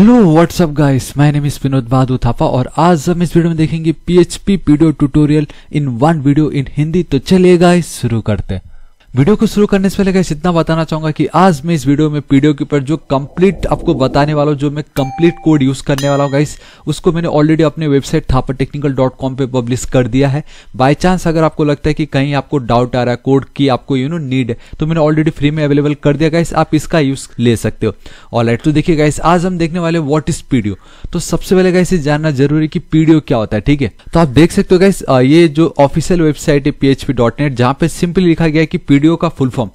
Hello what's up guys my name is Vinod Bahadur Thapa और आज हम इस वीडियो में देखेंगे PHP PDO tutorial in one video in Hindi तो चलिए गाइस शुरू करते हैं वीडियो को शुरू करने से पहले गैस इतना बताना चाहूंगा कि आज मैं इस वीडियो में पीडीओ के ऊपर जो कंप्लीट आपको बताने वाला हूँ जो मैं कंप्लीट कोड यूज करने वाला हूँ गाइस उसको मैंने ऑलरेडी अपने website Thapar technical dot com पर पब्लिश कर दिया है बाय चांस अगर आपको लगता है कि कहीं आपको डाउट आ रहा है कोड की आपको यू नो नीड तो मैंने ऑलरेडी फ्री में अवेलेबल कर दिया गाइस आप इसका यूज ले सकते हो और तो देखिए गाइस आज हम देखने वाले वॉट इज पीडीओ तो सबसे पहले गाइस जानना जरूरी कि पीडीओ क्या होता है ठीक है तो आप देख सकते हो गाइस ये जो ऑफिशियल वेबसाइट है P H P dot net जहाँ पे सिंपली लिखा गया है कि वीडियो का फुल फॉर्म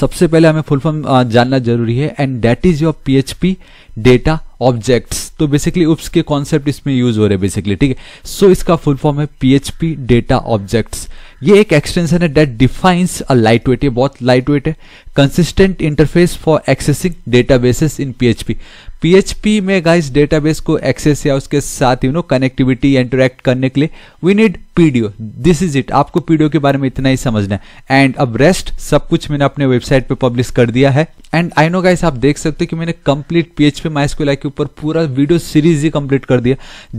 सबसे पहले हमें फुल फॉर्म जानना जरूरी है and that is your PHP data objects तो बेसिकली उप्स के कॉन्सेप्ट इसमें यूज हो रहे हैं बेसिकली ठीक है सो इसका फुल फॉर्म है पीएचपी डेटा ऑब्जेक्ट्स ये एक एक्सटेंशन है that defines a light weight ये बहुत लाइट वेट है consistent interface for accessing databases in PHP PHP में गाइस डेटाबेस को एक्सेस या उसके साथ यू नो कनेक्टिविटी इंटरेक्ट करने के लिए we need PDO this is it आपको पीडीओ के बारे में इतना ही समझना है एंड अब रेस्ट सब कुछ मैंने अपने वेबसाइट पे पब्लिश कर दिया है एंड आई नो गाइस आप देख सकते हो कि मैंने कंप्लीट पीएचपी माई के ऊपर पूरा वीडियो सीरीज ही कंप्लीट कर दिया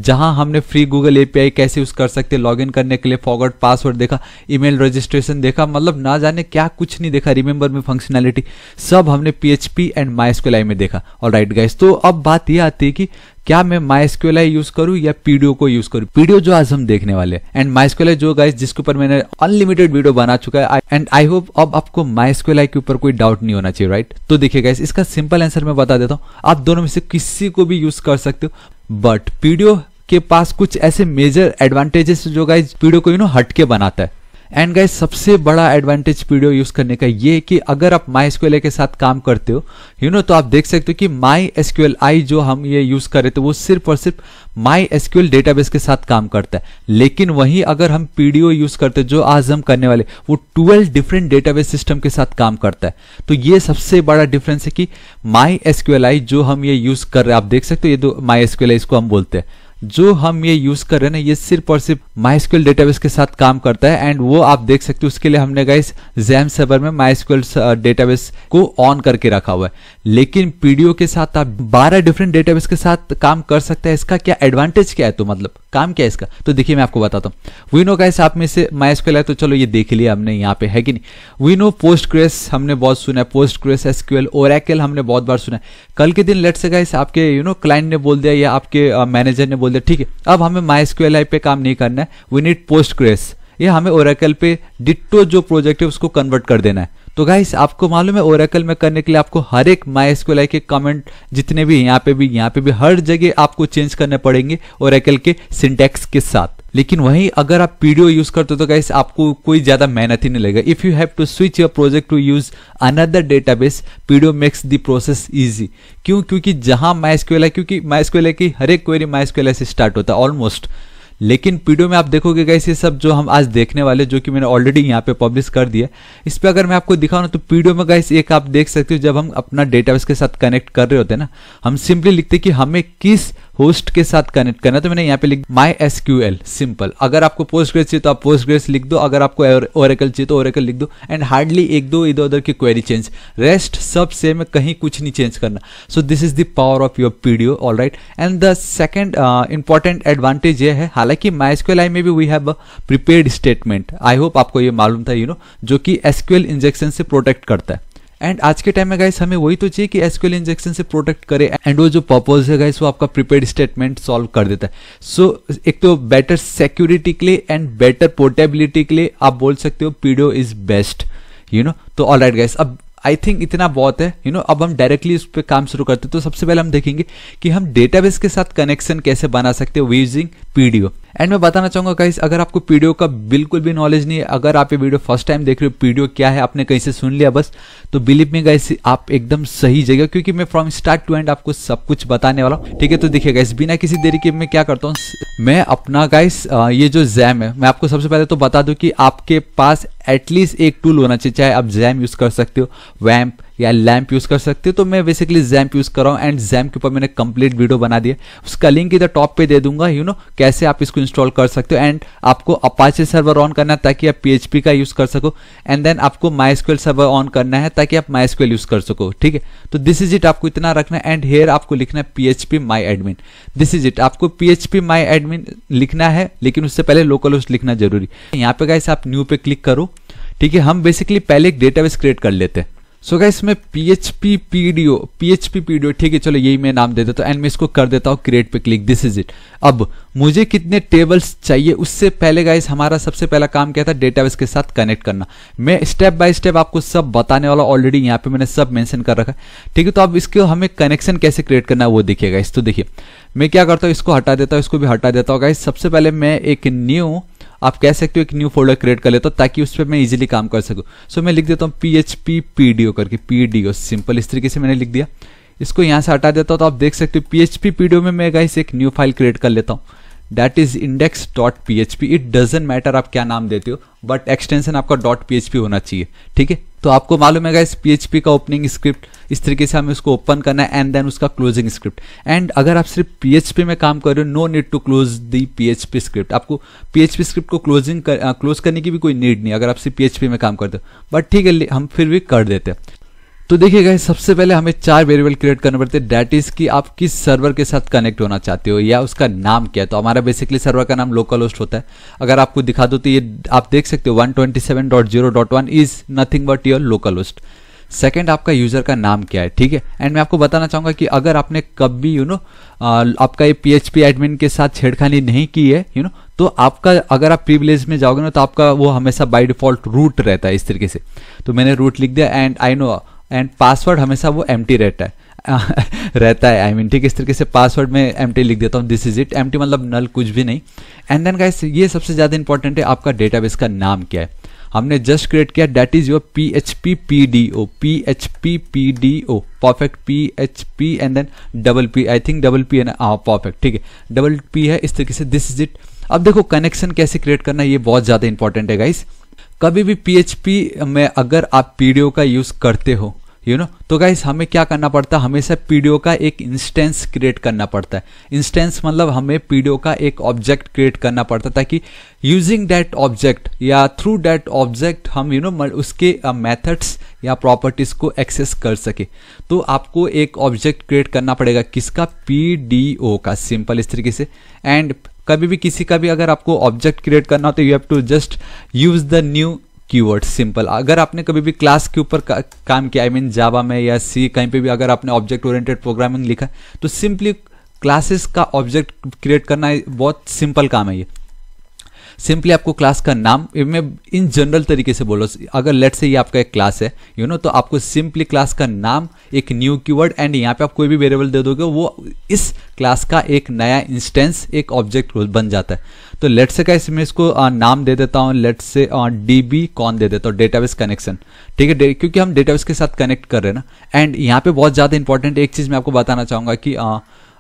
जहां हमने फ्री गूगल एपीआई कैसे यूज कर सकते लॉग इन करने के लिए फॉरवर्ड पासवर्ड देखा ईमेल रजिस्ट्रेशन देखा मतलब ना जाने क्या कुछ नहीं देखा रिमेंबर में फंक्शनैलिटी सब हमने पीएचपी एंड माई में देखा और राइट गाइस तो अब बात यह आती है कि क्या मैं माइस्क्यूल यूज करूं या पीडियो को यूज करूं पीडियो जो आज हम देखने वाले एंड माइस्क्यूल जो गाइस जिसके ऊपर मैंने अनलिमिटेड वीडियो बना चुका है एंड आई होप अब आपको माइस्क्यूल के ऊपर कोई डाउट नहीं होना चाहिए राइट तो देखिए गाइस इसका सिंपल आंसर मैं बता देता हूँ आप दोनों में से किसी को भी यूज कर सकते हो बट पीडियो के पास कुछ ऐसे मेजर एडवांटेजेस जो गाइज पीडियो को यू नो हटके बनाता है एंड गाइज सबसे बड़ा एडवांटेज पीडीओ यूज करने का ये है कि अगर आप माई एसक्यूएल के साथ काम करते हो यू you नो know, तो आप देख सकते हो कि माई एसक्यूएल आई जो हम ये यूज कर रहे थे वो सिर्फ और सिर्फ माई एसक्यूएल डेटाबेस के साथ काम करता है लेकिन वहीं अगर हम पीडीओ यूज करते जो आज हम करने वाले वो ट्वेल्व डिफरेंट डेटाबेस सिस्टम के साथ काम करता है तो ये सबसे बड़ा डिफरेंस है कि माई एसक्यूएल आई जो हम ये यूज कर रहे हैं आप देख सकते हो ये दो माई एसक्यूएल इसको हम बोलते हैं जो हम ये यूज कर रहे हैं ना ये सिर्फ और सिर्फ माइस्क्यूल डेटाबेस के साथ काम करता है एंड वो आप देख सकते हो उसके लिए हमने गाइस जैम सर्वर में माइस्क्यूल डेटाबेस को ऑन करके रखा हुआ है लेकिन पीडीओ के साथ आप 12 डिफरेंट डेटाबेस के साथ काम कर सकते हैं इसका क्या एडवांटेज क्या है तो मतलब काम क्या है इसका तो देखिए मैं आपको बताता हूँ वीनो गाइस आप में से माइस्क्यूल है तो चलो ये देख लिया हमने यहाँ पे है कि नहीं वीनो पोस्ट क्रेस हमने बहुत सुना है पोस्ट क्रेस एसक्यूएल हमने बहुत बार सुना है कल के दिन लेट से गाइस आपके यू नो क्लाइंट ने बोल दिया या आपके मैनेजर ने बोल बोल दे ठीक है अब हमें माई आई पे काम नहीं करना है वी नीड पोस्ट ग्रेस ये हमें ओरेकल पे डिट्टो जो प्रोजेक्ट है उसको कन्वर्ट कर देना है तो गाइस आपको मालूम है ओरेकल में करने के लिए आपको हर एक माई आई के कमेंट जितने भी यहाँ पे भी यहाँ पे भी हर जगह आपको चेंज करने पड़ेंगे ओरेकल के सिंटेक्स के साथ लेकिन वहीं अगर आप पीडीओ यूज करते हो तो गाइस आपको कोई ज्यादा मेहनत ही नहीं लगेगा if you have to switch your project to use another database PDO makes the process easy क्यों क्योंकि जहां माइस्क्यूएल है क्योंकि माइस्क्यूएल है कि हर एक क्वेरी माइस्क्यूएल से स्टार्ट होता है ऑलमोस्ट लेकिन पीडियो में आप देखोगे गैस ये सब जो हम आज देखने वाले जो कि मैंने ऑलरेडी यहाँ पे पब्लिश कर दिया इस पर अगर मैं आपको दिखाऊँ ना तो पीडियो में गैस एक आप देख सकते हो जब हम अपना डेटाबेस के साथ कनेक्ट कर रहे होते हैं ना हम सिंपली लिखते कि हमें किस होस्ट के साथ कनेक्ट करना तो मैंने यहाँ पे लिख My S Q L simple अगर आपको पोस्ट ग्रेस चाहिए तो आप पोस्ट ग्रेस लिख दो अगर आपको ओरेकल चाहिए तो ओरेकल लिख दो एंड हार्डली एक दो इधर उधर की क्वेरी चेंज रेस्ट सब सेम है कहीं कुछ नहीं चेंज करना so this is the power of your PDO all right and the second important advantage ये है हालांकि माइस्क्यूएल में भी we have prepared statement I hope आपको ये मालूम था यू you नो know, जो कि एसक्यूएल इंजेक्शन से प्रोटेक्ट करता है एंड आज के टाइम में गाइस हमें वही तो चाहिए कि एसक्यूएल इंजेक्शन से प्रोटेक्ट करे एंड वो जो पर्पज है गाइस वो आपका प्रिपेड स्टेटमेंट सॉल्व कर देता है सो so, एक तो बेटर सिक्योरिटी के लिए एंड बेटर पोर्टेबिलिटी के लिए आप बोल सकते हो PDO is best you know तो ऑल राइट गाइस अब आई थिंक इतना बहुत है यू you नो know, अब हम डायरेक्टली उस पर काम शुरू करते हैं तो सबसे पहले हम देखेंगे कि हम डेटाबेस के साथ कनेक्शन कैसे बना सकते हैं यूजिंग पीडीओ एंड मैं बताना चाहूंगा गाइस अगर आपको पीडियो का बिल्कुल भी नॉलेज नहीं है अगर आप ये वीडियो फर्स्ट टाइम देख रहे हो पीडियो क्या है आपने कहीं से सुन लिया बस तो बिलीव में गाइस आप एकदम सही जगह क्योंकि मैं फ्रॉम स्टार्ट टू एंड आपको सब कुछ बताने वाला हूँ ठीक है तो देखिए गाइस बिना किसी देरी के मैं क्या करता हूँ मैं अपना गाइस ये जो जैम है मैं आपको सबसे पहले तो बता दू कि आपके पास एटलीस्ट एक टूल होना चाहिए चाहे आप जैम यूज कर सकते हो वैम्प या लैम्प यूज कर सकते हो तो मैं बेसिकली जैम्प यूज कर रहा हूँ एंड जैम्प के ऊपर मैंने कंप्लीट वीडियो बना दिया उसका लिंक इधर टॉप पे दे दूंगा यू you नो know, कैसे आप इसको इंस्टॉल कर सकते हो एंड आपको अपाचे सर्वर ऑन करना है ताकि आप पीएचपी का यूज कर सको एंड देन आपको माइस्क्यूएल सर्वर ऑन करना है ताकि आप माइस्क्यूएल यूज कर सको ठीक है तो दिस इज इट आपको इतना रखना है एंड हेयर आपको लिखना है PHP my admin this is it आपको पीएचपी माई एडमिन लिखना है लेकिन उससे पहले लोकल होस्ट लिखना जरूरी यहाँ पे गाइस आप न्यू पे क्लिक करो ठीक है हम बेसिकली पहले एक डेटाबेस क्रिएट कर लेते हैं सो गाइस मैं P H P P D O P H P P D O ठीक है चलो यही मैं नाम दे देता हूँ एंड मैं इसको कर देता हूँ क्रिएट पे क्लिक दिस इज इट अब मुझे कितने टेबल्स चाहिए उससे पहले गाइस हमारा सबसे पहला काम क्या था डेटाबेस के साथ कनेक्ट करना मैं स्टेप बाय स्टेप आपको सब बताने वाला ऑलरेडी यहाँ पे मैंने सब मैंशन कर रखा है ठीक है तो अब इसके हमें कनेक्शन कैसे क्रिएट करना है वो देखिएगा इस तो देखिए मैं क्या करता हूँ इसको हटा देता हूँ इसको भी हटा देता हूँ गाइस सबसे पहले मैं एक न्यू आप कह सकते हो एक न्यू फोल्डर क्रिएट कर लेता तो हूँ ताकि उस पर मैं इजिली काम कर सकूँ सो so, मैं लिख देता हूँ P H P P D O करके पी डी ओ सिंपल इस तरीके से मैंने लिख दिया इसको यहाँ से हटा देता हूँ तो आप देख सकते हो P H P P D O में मैं गाइस एक न्यू फाइल क्रिएट कर लेता हूँ that is index dot P H P it doesn't matter आप क्या नाम देते हो बट एक्सटेंशन आपका डॉट पी एच पी होना चाहिए ठीक है तो आपको मालूम है इस पी एच पी का ओपनिंग स्क्रिप्ट इस तरीके से हमें उसको ओपन करना है एंड देन उसका क्लोजिंग स्क्रिप्ट एंड अगर आप सिर्फ पी एच पी में काम कर रहे हो no need to close the P H P script आपको पी एच पी स्क्रिप्ट को क्लोजिंग क्लोज करने की भी कोई नीड नहीं अगर आप सिर्फ पी एच पी में काम करते हो बट ठीक है हम फिर भी कर देते हैं तो देखिए गाइस सबसे पहले हमें चार वेरिएबल क्रिएट करने पड़ते हैं डेट इज कि आप किस सर्वर के साथ कनेक्ट होना चाहते हो या उसका नाम क्या है तो हमारा बेसिकली सर्वर का नाम लोकल होस्ट होता है अगर आपको दिखा दो तो ये आप देख सकते हो 127.0.1 is nothing but your local host second आपका यूजर का नाम क्या है ठीक है एंड मैं आपको बताना चाहूंगा कि अगर आपने कभी यू नो आपका ये पीएचपी एडमिन के साथ छेड़खानी नहीं की है यू नो तो आपका अगर आप प्रीविलेज में जाओगे ना तो आपका वो हमेशा बाय डिफॉल्ट रूट रहता है इस तरीके से तो मैंने रूट लिख दिया and I know and password हमेशा वो एम रहता है रहता है आई मीन ठीक इस तरीके से पासवर्ड में एम लिख देता हूँ दिस इज इट एम मतलब नल कुछ भी नहीं एंड देन गाइस ये सबसे ज़्यादा इंपॉर्टेंट है आपका डेटाबेस का नाम क्या है हमने जस्ट क्रिएट किया that is your P H P P D O P H P P D O perfect P H P and then double P I think double P है ना परफेक्ट हाँ, ठीक है डबल पी है इस तरीके से दिस इज इट अब देखो कनेक्शन कैसे क्रिएट करना ये बहुत ज़्यादा इंपॉर्टेंट है गाइस कभी भी पीएचपी में अगर आप पीडीओ का यूज करते हो यू you नो know? तो गाइस हमें क्या करना पड़ता है हमेशा पीडीओ का एक इंस्टेंस क्रिएट करना पड़ता है इंस्टेंस मतलब हमें पीडीओ का एक ऑब्जेक्ट क्रिएट करना पड़ता है ताकि यूजिंग डैट ऑब्जेक्ट या थ्रू डैट ऑब्जेक्ट हम यू you नो know, उसके मेथड्स uh, या प्रॉपर्टीज को एक्सेस कर सके तो आपको एक ऑब्जेक्ट क्रिएट करना पड़ेगा किसका पीडीओ का सिंपल इस तरीके से एंड कभी भी किसी का भी अगर आपको ऑब्जेक्ट क्रिएट करना हो तो you have to just use the new keyword simple अगर आपने कभी भी क्लास के ऊपर का, काम किया आई मीन जावा में या सी कहीं पे भी अगर आपने ऑब्जेक्ट ओरिएंटेड प्रोग्रामिंग लिखा तो सिंपली क्लासेस का ऑब्जेक्ट क्रिएट करना बहुत सिंपल काम है ये सिंपली आपको क्लास का नाम मैं इन जनरल तरीके से बोलो अगर लेट से ये आपका एक क्लास है यू you नो know, तो आपको सिंपली क्लास का नाम एक न्यू कीवर्ड एंड यहाँ पे आप कोई भी वेरिएबल दे दोगे वो इस क्लास का एक नया इंस्टेंस एक ऑब्जेक्ट बन जाता है तो लेट से का मैं इसको नाम दे देता हूँ लेट से डी बी कौन दे देता हूँ डेटाबेस कनेक्शन ठीक है क्योंकि हम डेटाबेस के साथ कनेक्ट कर रहे हैं ना एंड यहाँ पे बहुत ज़्यादा इंपॉर्टेंट एक चीज़ मैं आपको बताना चाहूँगा कि आ,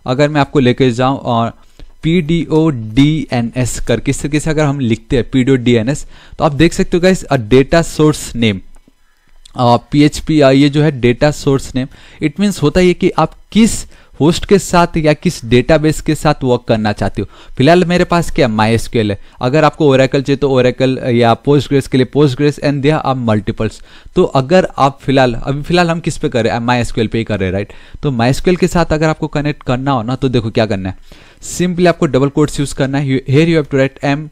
अगर मैं आपको लेके जाऊँ P D O D N S करके इस तरीके से अगर हम लिखते हैं P D O D N S तो आप देख सकते हो guys a data source name P H P ये जो है data source name it means होता है कि आप किस होस्ट के साथ या किस डेटाबेस के साथ वर्क करना चाहते हो फिलहाल मेरे पास क्या माई एसक्यूएल है अगर आपको ओरेकल चाहिए तो ओरेकल या पोस्ट ग्रेस के लिए पोस्ट ग्रेस एंड दिया आप मल्टीपल्स तो अगर आप फिलहाल अभी फिलहाल हम किस पे कर रहे हैं माई एसक्यूएल पे ही कर रहे हैं राइट तो माई एसक्यूएल के साथ अगर आपको कनेक्ट करना हो ना तो देखो क्या करना है सिंपली आपको डबल कोट्स यूज करना है here you have to write M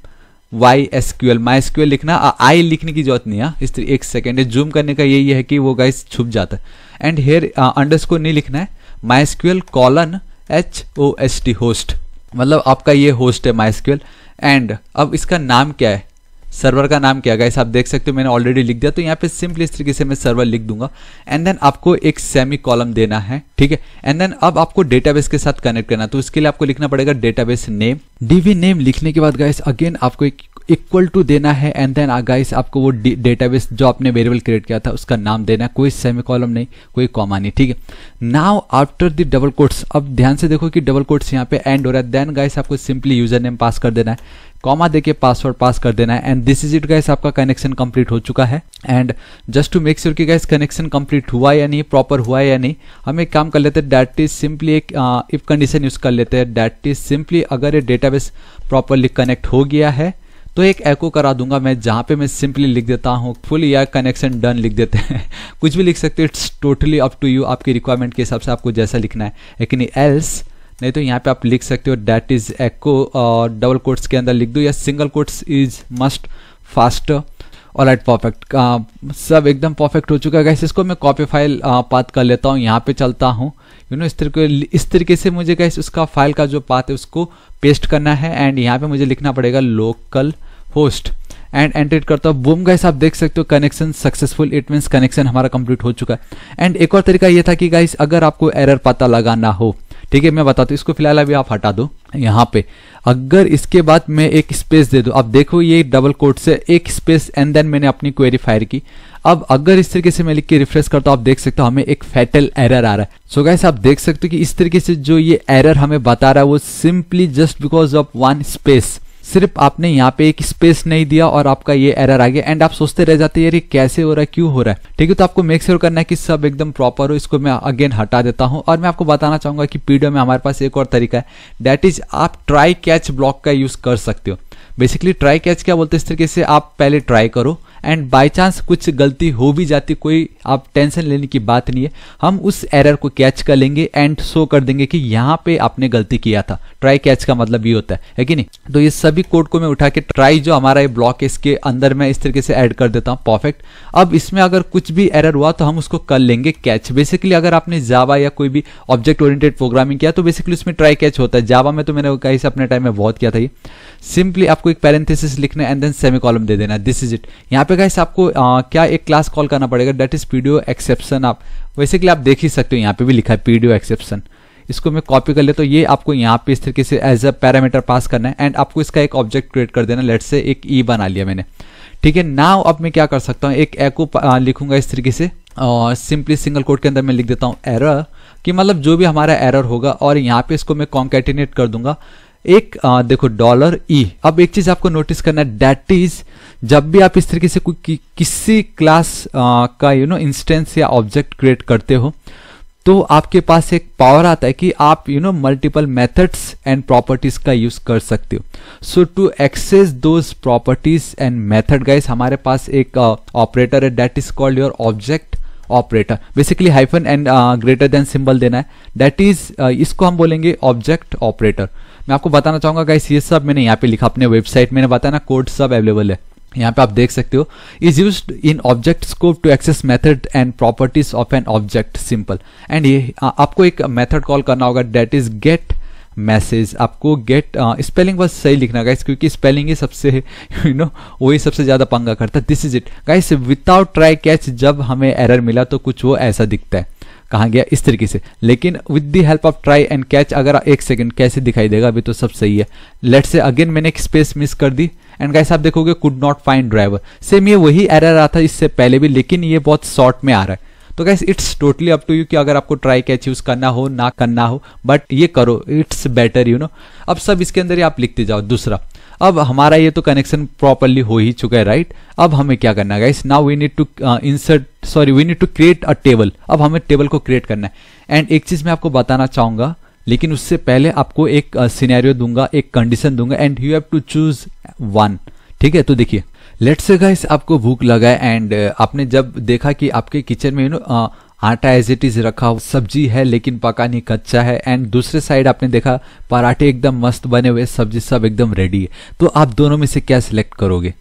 Y S Q L my S लिखना आई लिखने की जरूरत नहीं हाँ। है इस तरह एक सेकेंड है जूम करने का यही है कि वो गाइस छुप जाता है एंड हेयर अंडर स्कोर नहीं लिखना है My SQL colon H O S T host मतलब आपका ये होस्ट है माई एस एंड अब इसका नाम क्या है सर्वर का नाम क्या गाइस आप देख सकते हो मैंने ऑलरेडी लिख दिया तो यहाँ पे सिंपली इस तरीके से मैं सर्वर लिख दूंगा एंड देन आपको एक सेमी कॉलम देना है ठीक है एंड देन अब आपको डेटाबेस के साथ कनेक्ट करना तो इसके लिए आपको लिखना पड़ेगा डेटाबेस नेम डीवी नेम लिखने के बाद गाइस अगेन आपको एक इक्वल टू देना है एंड देन गाइस आपको वो डेटाबेस जो आपने वेरिएबल क्रिएट किया था उसका नाम देना है कोई सेमी कॉलम नहीं कोई कॉमा नहीं ठीक है now after the double quotes अब ध्यान से देखो कि डबल कोट्स यहाँ पे एंड हो रहा है देन गाइस आपको सिंपली यूजर नेम पास कर देना है कॉमा देके पासवर्ड पास कर देना है and this is it guys आपका कनेक्शन कंप्लीट हो चुका है and just to make sure कि गाइस कनेक्शन कंप्लीट हुआ या नहीं प्रॉपर हुआ या नहीं हम एक काम कर लेते हैं डैट इज सिंपली एक इफ कंडीशन यूज कर लेते हैं डैट इज सिंपली अगर ये डेटाबेस प्रॉपरली कनेक्ट हो गया है तो एक एको करा दूंगा मैं जहाँ पे मैं सिंपली लिख देता हूँ फुल या कनेक्शन डन लिख देते हैं कुछ भी लिख सकते हैं it's totally up to you आपकी रिक्वायरमेंट के हिसाब से आपको जैसा लिखना है लेकिन एल्स नहीं तो यहाँ पे आप लिख सकते हो डैट इज एक्को और डबल कोट्स के अंदर लिख दो या single quotes is must fast all at perfect सब एकदम परफेक्ट हो चुका है गैस इसको मैं कॉपी फाइल पात कर लेता हूँ यहाँ पे चलता हूँ यू नो इस तरीके इस तरीके से मुझे गैस उसका फाइल का जो पात है उसको पेस्ट करना है एंड यहाँ पे मुझे लिखना पड़ेगा लोकल होस्ट एंड एंट्रेट करता हूँ बूम गाइस आप देख सकते हो connection successful it means connection हमारा कंप्लीट हो चुका है एंड एक और तरीका ये था कि गाइस अगर आपको एरर पता लगाना हो ठीक है मैं बताता हूँ इसको फिलहाल अभी आप हटा दो यहाँ पे अगर इसके बाद मैं एक स्पेस दे दूँ आप देखो ये डबल कोट से एक स्पेस एंड देन मैंने अपनी क्वेरी फायर की अब अगर इस तरीके से मैं लिख के रिफ्रेश करता हूँ आप देख सकते हो हमें एक फैटल एरर आ रहा है सो गैस आप देख सकते हो कि इस तरीके से जो ये एरर हमें बता रहा है वो simply just because of one space सिर्फ आपने यहाँ पे एक स्पेस नहीं दिया और आपका ये एरर आ गया एंड आप सोचते रह जाते यार ये कैसे हो रहा है क्यों हो रहा है ठीक है तो आपको मेक श्योर करना है कि सब एकदम प्रॉपर हो इसको मैं अगेन हटा देता हूँ और मैं आपको बताना चाहूंगा कि पीडियो में हमारे पास एक और तरीका है दैट इज आप ट्राई कैच ब्लॉक का यूज कर सकते हो बेसिकली ट्राई कैच क्या बोलते हैं इस तरीके से आप पहले ट्राई करो एंड बाई चांस कुछ गलती हो भी जाती कोई आप टेंशन लेने की बात नहीं है हम उस एरर को कैच कर लेंगे एंड शो कर देंगे कि यहाँ पे आपने गलती किया था ट्राई कैच का मतलब ये होता है है कि नहीं तो ये सभी कोड को मैं उठा के ट्राई जो हमारा ये ब्लॉक है इसके अंदर मैं इस तरीके से ऐड कर देता हूँ परफेक्ट अब इसमें अगर कुछ भी एरर हुआ तो हम उसको कर लेंगे कैच बेसिकली अगर आपने जावा या कोई भी ऑब्जेक्ट ओरिएंटेड प्रोग्रामिंग किया तो बेसिकली उसमें ट्राई कैच होता है जावा में तो मैंने कहीं से अपने टाइम में बहुत किया था ये सिंपली आपको एक पैरेंथेसिस लिखना एंड देन सेमी कॉलम दे देना दिस इज इट यहाँ पे कैसे आपको आ, क्या एक क्लास कॉल करना पड़ेगा डेट इज पीडीओ एक्सेप्शन आप वैसे कि आप देख ही सकते हो यहाँ पे भी लिखा है पीडीओ एक्सेप्शन इसको मैं कॉपी कर ले तो ये आपको यहाँ पे इस तरीके से एज अ पैरामीटर पास करना है एंड आपको इसका एक ऑब्जेक्ट क्रिएट कर देना लेट से एक ई e बना लिया मैंने ठीक है नाउ अब मैं क्या कर सकता हूँ एक एक् लिखूंगा इस तरीके से और सिंपली सिंगल कोड के अंदर मैं लिख देता हूँ एरर कि मतलब जो भी हमारा एरर होगा और यहाँ पे इसको मैं कॉन्केटिनेट कर दूंगा एक आ, देखो डॉलर ई e. अब एक चीज आपको नोटिस करना है डेट इज जब भी आप इस तरीके से कोई कि, किसी क्लास आ, का यू नो इंस्टेंस या ऑब्जेक्ट क्रिएट करते हो तो आपके पास एक पावर आता है कि आप you know multiple methods and properties का यूज कर सकते हो so to access those properties and method guys हमारे पास एक ऑपरेटर है that is called your object operator basically hyphen and greater than symbol देना है डेट इज इसको हम बोलेंगे ऑब्जेक्ट ऑपरेटर मैं आपको बताना चाहूंगा गाइस ये सब मैंने यहाँ पे लिखा अपने वेबसाइट मैंने बताया ना कोड सब अवेलेबल है यहाँ पे आप देख सकते हो is use in object scope to access method and properties of an object simple and ये आपको एक मेथड कॉल करना होगा डेट इज गेट मैसेज आपको गेट स्पेलिंग बस सही लिखना गाइस क्योंकि स्पेलिंग ही सबसे यू नो वही सबसे ज़्यादा पंगा करता है this is it guys without try catch जब हमें एरर मिला तो कुछ वो ऐसा दिखता है कहा गया इस तरीके से लेकिन with the help of try and catch अगर एक सेकंड कैसे दिखाई देगा अभी तो सब सही है लेट से अगेन मैंने एक स्पेस मिस कर दी एंड कैसे आप देखोगे could not find driver same ये वही एरर रहा था इससे पहले भी लेकिन ये बहुत शॉर्ट में आ रहा है तो guys it's totally up to you कि अगर आपको ट्राई कैच यूज करना हो ना करना हो बट ये करो इट्स बेटर यू नो अब सब इसके अंदर ही आप लिखते जाओ दूसरा अब हमारा ये तो कनेक्शन प्रॉपरली हो ही चुका है राइट अब हमें क्या करना है now we need to insert sorry we need to create a table अब हमें टेबल को क्रिएट करना है एंड एक चीज मैं आपको बताना चाहूंगा लेकिन उससे पहले आपको एक सीनेरियो uh, दूंगा एक कंडीशन दूंगा and you have to choose one ठीक है तो देखिए लेट्स से गाइस आपको भूख लगा एंड uh, आपने जब देखा कि आपके किचन में यू नो uh, आटा एज इट इज रखा हुआ सब्जी है लेकिन पका नहीं कच्चा है एंड दूसरे साइड आपने देखा पराठे एकदम मस्त बने हुए सब्जी सब एकदम रेडी है तो आप दोनों में से क्या सिलेक्ट करोगे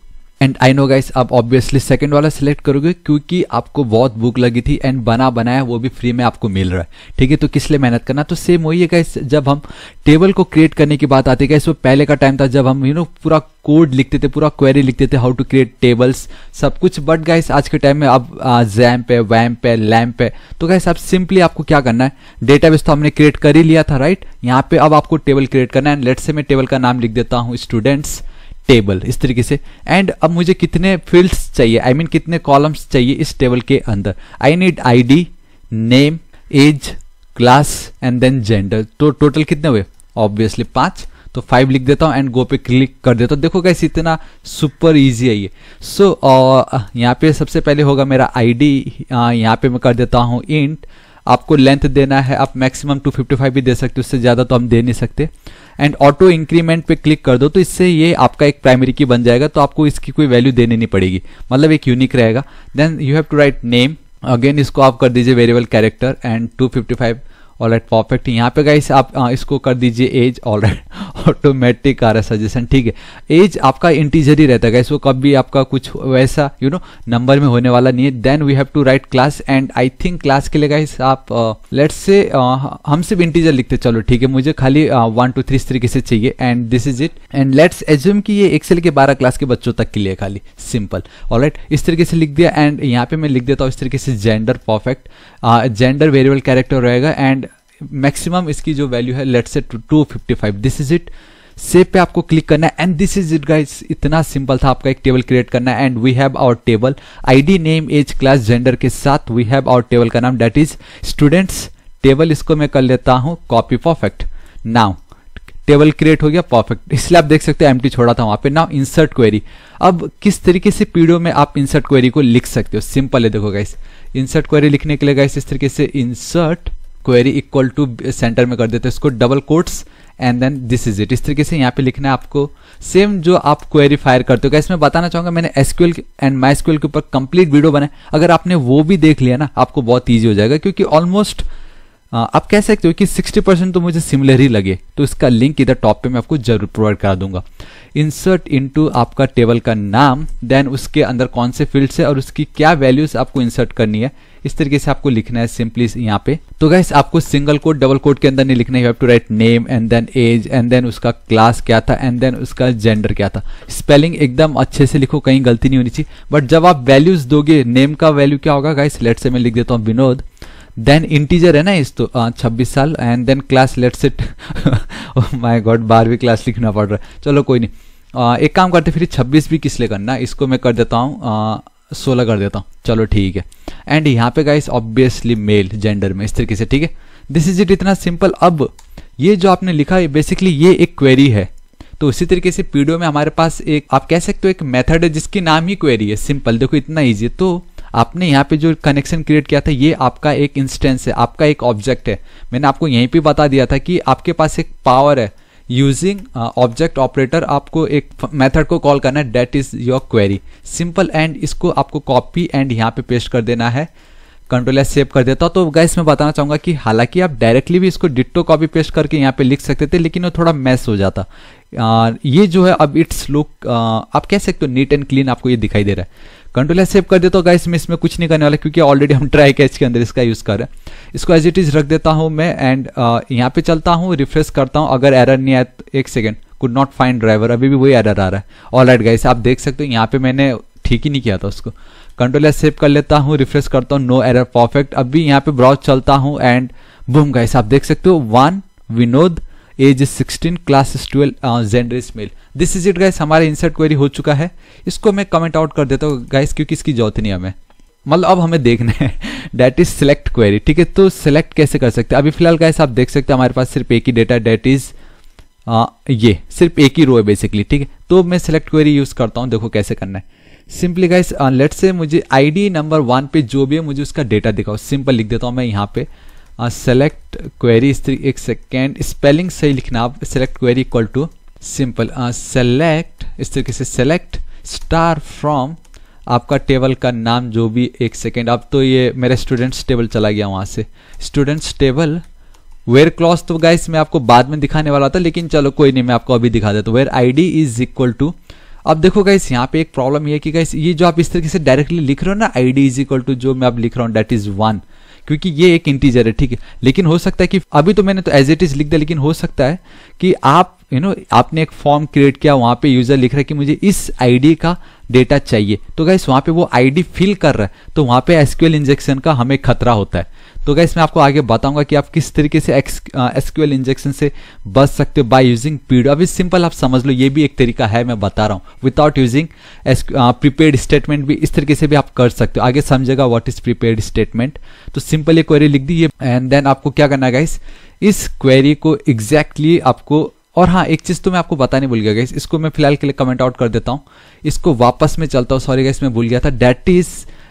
एंड आई नो गाइस आप ऑब्वियसली सेकंड वाला सिलेक्ट करोगे क्योंकि आपको बहुत भूख लगी थी एंड बना बनाया वो भी फ्री में आपको मिल रहा है ठीक है तो किस लिए मेहनत करना तो सेम वही है गाइस जब हम टेबल को क्रिएट करने की बात आती है गाइस वो पहले का टाइम था जब हम यू नो पूरा कोड लिखते थे पूरा क्वेरी लिखते थे हाउ टू क्रिएट टेबल्स सब कुछ बट गाइस आज के टाइम में अब जैम्प है वैम्प है लैम्प है तो गाइस अब सिंपली आपको क्या करना है बेस तो हमने क्रिएट कर ही लिया था राइट यहाँ पे अब आपको टेबल क्रिएट करना है एंड लेट से मैं टेबल का नाम लिख देता हूँ स्टूडेंट्स टेबल इस तरीके से एंड अब मुझे कितने फील्ड्स चाहिए आई I मीन mean, कितने कॉलम्स चाहिए इस टेबल के अंदर I need ID name age class and then gender तो टोटल कितने हुए ऑब्वियसली पांच तो फाइव लिख देता हूँ एंड गो पे क्लिक कर देता हूँ देखो कैसे इतना सुपर इजी है ये सो so, uh, यहाँ पे सबसे पहले होगा मेरा आईडी डी uh, यहाँ पे मैं कर देता हूँ इंट आपको लेंथ देना है आप मैक्सिमम 255 भी दे सकते हो उससे ज़्यादा तो हम दे नहीं सकते एंड ऑटो इंक्रीमेंट पे क्लिक कर दो तो इससे ये आपका एक प्राइमरी की बन जाएगा तो आपको इसकी कोई वैल्यू देने नहीं पड़ेगी मतलब एक यूनिक रहेगा then you have to write name again इसको आप कर दीजिए variable character and 255 all right perfect यहाँ पे गाइस आप आ, uh, इसको कर दीजिए एज ऑल राइट ऑटोमेटिक आ रहा है सजेशन ठीक है एज आपका इंटीजर ही रहता है गाइस वो कभी आपका कुछ वैसा यू नो नंबर में होने वाला नहीं है then we have to write class and I think class के लिए गाइस आप लेट्स uh, से uh, हम सिर्फ इंटीजर लिखते चलो ठीक है मुझे खाली वन टू थ्री इस तरीके से चाहिए and this is it and let's assume की ये एक से बारह क्लास के बच्चों तक के लिए खाली सिंपल ऑल इस तरीके से लिख दिया एंड यहाँ पे मैं लिख देता हूँ इस तरीके से gender perfect gender variable character रहेगा एंड मैक्सिमम इसकी जो वैल्यू है late say two this is it save पे आपको क्लिक करना है and this is it guys इतना सिंपल था आपका एक टेबल क्रिएट करना है and we have our table ID name age class gender के साथ वी हैव आवर टेबल का नाम डेट इज स्टूडेंट्स टेबल इसको मैं कर लेता हूं copy perfect now table create हो गया परफेक्ट इसलिए आप देख सकते हो एमटी छोड़ा था वहां पे नाउ इंसर्ट क्वेरी अब किस तरीके से पीडियो में आप इंसर्ट क्वेरी को लिख सकते हो सिंपल है देखो गाइस इंसर्ट क्वेरी लिखने के लिए गाइस इस तरीके से insert query equal to center में कर देते हैं इसको double quotes and then this is it इस तरीके से यहाँ पे लिखना है आपको सेम जो आप क्वेरी फायर करते हो इसमें बताना चाहूंगा मैंने एसक्यूएल एंड माई के ऊपर कंप्लीट वीडियो बनाए अगर आपने वो भी देख लिया ना आपको बहुत ईजी हो जाएगा क्योंकि ऑलमोस्ट आप कह सकते हो कि 60 परसेंट तो मुझे सिमिलर ही लगे तो इसका लिंक इधर टॉप पे मैं आपको जरूर प्रोवाइड करा दूंगा इंसर्ट इनटू आपका टेबल का नाम देन उसके अंदर कौन से फील्ड है और उसकी क्या वैल्यूज आपको इंसर्ट करनी है इस तरीके से आपको लिखना है सिंपली यहाँ पे तो गैस आपको सिंगल कोड डबल कोड के अंदर नहीं लिखना है to write name and then age and then उसका क्लास क्या था एंड देन उसका जेंडर क्या था स्पेलिंग एकदम अच्छे से लिखो कहीं गलती नहीं होनी चाहिए बट जब आप वैल्यूज दोगे नेम का वैल्यू क्या होगा गाइस लेट से मैं लिख देता हूँ विनोद देन इंटीजर है ना इस तो हाँ, छब्बीस साल and then class let's set my god बारहवीं क्लास लिखना पड़ रहा है चलो कोई नहीं आ, हाँ, एक काम करते फिर 26 भी किस लिए करना इसको मैं कर देता हूँ हाँ, सोलह कर देता हूँ चलो ठीक है एंड यहाँ पे गाइस ऑब्वियसली मेल जेंडर में इस तरीके से ठीक है दिस इज इट इतना सिंपल अब ये जो आपने लिखा है बेसिकली ये एक क्वेरी है तो उसी तरीके से पीडीओ में हमारे पास एक आप कह सकते हो एक मेथड है जिसकी नाम ही क्वेरी है सिंपल देखो इतना ईजी तो आपने यहाँ पे जो कनेक्शन क्रिएट किया था ये आपका एक इंस्टेंस है आपका एक ऑब्जेक्ट है मैंने आपको यहीं पे बता दिया था कि आपके पास एक पावर है यूजिंग ऑब्जेक्ट ऑपरेटर आपको एक मेथड को कॉल करना है that is your query simple and इसको आपको कॉपी एंड यहाँ पे पेस्ट कर देना है कंट्रोल या सेव कर देता तो गैस मैं बताना चाहूँगा कि हालांकि आप डायरेक्टली भी इसको डिट्टो कॉपी पेस्ट करके यहाँ पे लिख सकते थे लेकिन वो थोड़ा मैस हो जाता आ, ये जो है अब इट्स लुक आप कह सकते हो नीट एंड क्लीन आपको ये दिखाई दे रहा है कंट्रोल या सेव कर देता हूँ गैस मैं इसमें कुछ नहीं करने वाला क्योंकि ऑलरेडी हम ट्राई कैच के अंदर इसका यूज़ कर रहे हैं इसको एज इट इज़ रख देता हूँ मैं एंड यहाँ पे चलता हूँ रिफ्रेश करता हूँ अगर एरर नहीं आया तो एक second could not find driver अभी भी वही एरर आ रहा है ऑल राइट गैस आप देख सकते हो यहाँ पे मैंने ठीक ही नहीं किया था उसको कंट्रोल एस सेव कर लेता हूँ रिफ्रेश करता हूँ नो एरर परफेक्ट अब भी यहाँ पे ब्राउज चलता हूँ एंड बूम गाइस आप देख सकते हो one Vinod age sixteen class twelve gender male this is it guys हमारे इंसर्ट क्वेरी हो चुका है इसको मैं कमेंट आउट कर देता हूँ गाइस क्योंकि इसकी जरूरत नहीं हमें मतलब अब हमें देखना है डेट इज सिलेक्ट क्वेरी ठीक है तो सिलेक्ट कैसे कर सकते हैं अभी फिलहाल गाइस आप देख सकते हैं हमारे पास सिर्फ एक ही डेटा डेट इज ये सिर्फ एक ही रो है बेसिकली ठीक है तो मैं सिलेक्ट क्वेरी यूज करता हूँ देखो कैसे करना है सिंपली गाइस लेट से मुझे आईडी नंबर वन पे जो भी है मुझे उसका डेटा दिखाओ सिंपल लिख देता हूँ मैं यहाँ पे सेलेक्ट uh, क्वेरी एक सेकेंड स्पेलिंग सही लिखना आप select query equal to simple select इस तरीके से सेलेक्ट स्टार फ्रॉम आपका टेबल का नाम जो भी एक सेकेंड अब तो ये मेरा स्टूडेंट्स टेबल चला गया वहाँ से स्टूडेंट्स टेबल वेयर क्लॉज तो गाइस मैं आपको बाद में दिखाने वाला था लेकिन चलो कोई नहीं मैं आपको अभी दिखा देता हूँ where I D is equal to अब देखो गाइस यहाँ पे एक प्रॉब्लम ये कि गाइस ये जो आप इस तरीके से डायरेक्टली लिख रहे हो ना I D is equal to जो मैं अब लिख रहा हूँ डेट इज वन क्योंकि ये एक इंटीजर है ठीक है लेकिन हो सकता है कि अभी तो मैंने तो एज इट इज लिख दिया लेकिन हो सकता है कि आप यू you नो know, आपने एक फॉर्म क्रिएट किया वहां पे यूजर लिख रहा है कि मुझे इस आईडी का डेटा चाहिए तो गाइस वहां पे वो आईडी फिल कर रहा है तो वहां पे एसक्यूएल इंजेक्शन का हमें खतरा होता है तो गाइस मैं आपको आगे बताऊंगा कि आप किस तरीके से एसक्यूएल इंजेक्शन से बच सकते हो बाय यूजिंग पीडो अभी सिंपल आप समझ लो ये भी एक तरीका है मैं बता रहा हूँ विदाउट यूजिंग प्रीपेड स्टेटमेंट भी इस तरीके से भी आप कर सकते हो आगे समझेगा व्हाट इज प्रीपेड स्टेटमेंट तो सिंपल ये क्वेरी लिख दी एंड देन आपको क्या करना है गाइस इस क्वेरी को एग्जैक्टली exactly आपको और हाँ एक चीज़ तो मैं आपको बताने भूल गया गैस इसको मैं फिलहाल के लिए कमेंट आउट कर देता हूँ इसको वापस में चलता हूँ सॉरी गैस मैं भूल गया था डेट इज़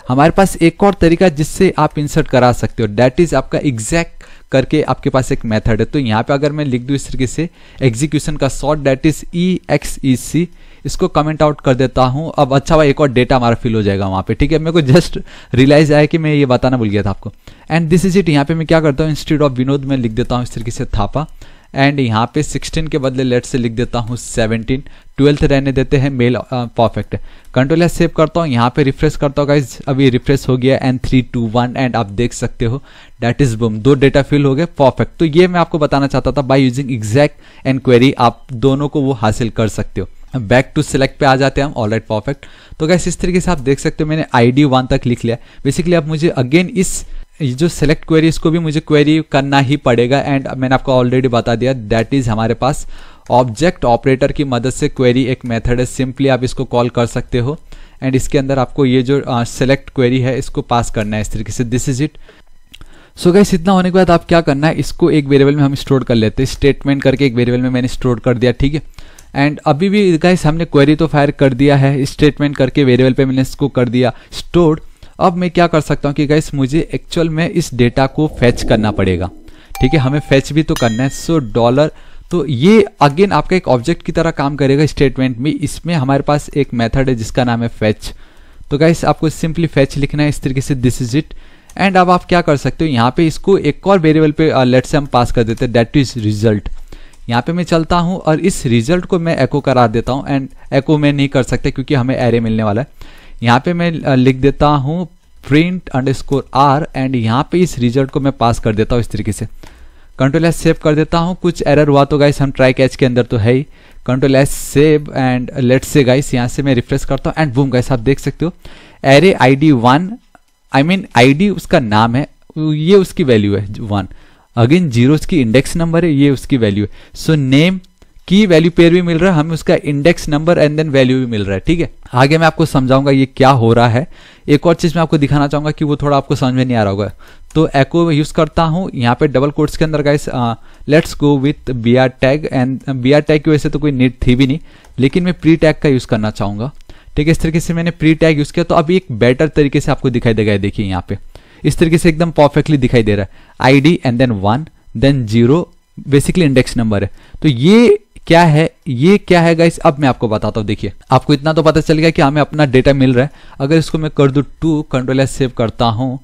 हमारे पास एक और तरीका जिससे आप इंसर्ट करा सकते हो डैट इज़ आपका एग्जैक्ट करके आपके पास एक मेथड है तो यहाँ पे अगर मैं लिख दू इस तरीके से एग्जीक्यूशन का short that is E X E C इसको कमेंट आउट कर देता हूँ अब अच्छा भाई एक और डेटा हमारा फिल हो जाएगा वहाँ पे ठीक है मेरे को जस्ट रियलाइज आया कि मैं ये बताना भूल गया था आपको एंड दिस इज इट यहाँ पे मैं क्या करता हूँ इंस्टीट्यूट ऑफ विनोद में लिख देता हूँ इस तरीके से थापा एंड यहाँ पे 16 के बदले लेट से लिख देता हूँ 17 ट्वेल्थ रहने देते हैं मेल परफेक्ट कंट्रोल है सेव करता हूँ यहाँ पे रिफ्रेश करता हूँ गाइज अभी रिफ्रेश हो गया and three two one and आप देख सकते हो डैट इज बुम दो डेटा फिल हो गए परफेक्ट तो ये मैं आपको बताना चाहता था by using exact and query आप दोनों को वो हासिल कर सकते हो बैक टू सेलेक्ट पे आ जाते हैं हम ऑल राइट परफेक्ट तो गैस इस तरीके से आप देख सकते हो मैंने आई डी वन तक लिख लिया बेसिकली आप मुझे अगेन इस ये जो सेलेक्ट क्वेरी इसको भी मुझे क्वेरी करना ही पड़ेगा एंड मैंने आपको ऑलरेडी बता दिया दैट इज हमारे पास ऑब्जेक्ट ऑपरेटर की मदद से क्वेरी एक मेथड है सिंपली आप इसको कॉल कर सकते हो एंड इसके अंदर आपको ये जो सेलेक्ट uh, क्वेरी है इसको पास करना है इस तरीके से this is it so guys इतना होने के बाद आप क्या करना है इसको एक वेरिएबल में हम स्टोर कर लेते हैं स्टेटमेंट करके एक वेरिएबल में मैंने स्टोर कर दिया ठीक है एंड अभी भी गाइस हमने क्वेरी तो फायर कर दिया है स्टेटमेंट करके वेरिएबल पे मैंने इसको कर दिया स्टोर अब मैं क्या कर सकता हूँ कि गैस मुझे एक्चुअल में इस डेटा को फैच करना पड़ेगा ठीक है हमें फैच भी तो करना है सो डॉलर तो ये अगेन आपका एक ऑब्जेक्ट की तरह काम करेगा स्टेटमेंट में इसमें हमारे पास एक मेथड है जिसका नाम है फैच तो गैस आपको सिंपली फैच लिखना है इस तरीके से दिस इज इट एंड अब आप क्या कर सकते हो यहाँ पे इसको एक और वेरिएबल पे लेट uh, से हम पास कर देते हैं डेट इज रिजल्ट यहाँ पे मैं चलता हूँ और इस रिजल्ट को मैं एको करा देता हूँ एंड एको मैं नहीं कर सकते क्योंकि हमें एरे मिलने वाला है यहाँ पे मैं लिख देता हूँ print underscore R and यहाँ पे इस रिजल्ट को मैं पास कर देता हूँ इस तरीके से कंट्रोल एस सेव कर देता हूँ कुछ एरर हुआ तो गाइस हम ट्राई कैच के अंदर तो है ही control S save and let's say guys यहाँ से मैं रिफ्रेश करता हूँ एंड बूम गाइस आप देख सकते हो array I D one I mean I D उसका नाम है ये उसकी वैल्यू है वन अगेन जीरो की इंडेक्स नंबर है ये उसकी वैल्यू है सो नेम की वैल्यू पेयर भी मिल रहा है हमें उसका index number and then value भी मिल रहा है ठीक है आगे मैं आपको समझाऊंगा ये क्या हो रहा है एक और चीज मैं आपको दिखाना चाहूंगा कि वो थोड़ा आपको समझ में नहीं आ रहा होगा तो एको यूज करता हूँ यहाँ पे डबल कोर्ट्स के अंदर guys let's go with B tag and B tag की वजह से तो कोई नीट थी भी नहीं लेकिन मैं प्री टैग का यूज करना चाहूंगा ठीक है इस तरीके से मैंने प्री टैग यूज किया तो अभी एक बेटर तरीके से आपको दिखाई देगा देखिए यहाँ पे इस तरीके से एकदम परफेक्टली दिखाई दे रहा है I D and then one then zero basically index number है तो ये क्या है ये क्या है गाइस अब मैं आपको बताता हूँ देखिए आपको इतना तो पता चल गया कि हमें अपना डेटा मिल रहा है अगर इसको मैं कर दू टू कंट्रोल एस सेव करता हूँ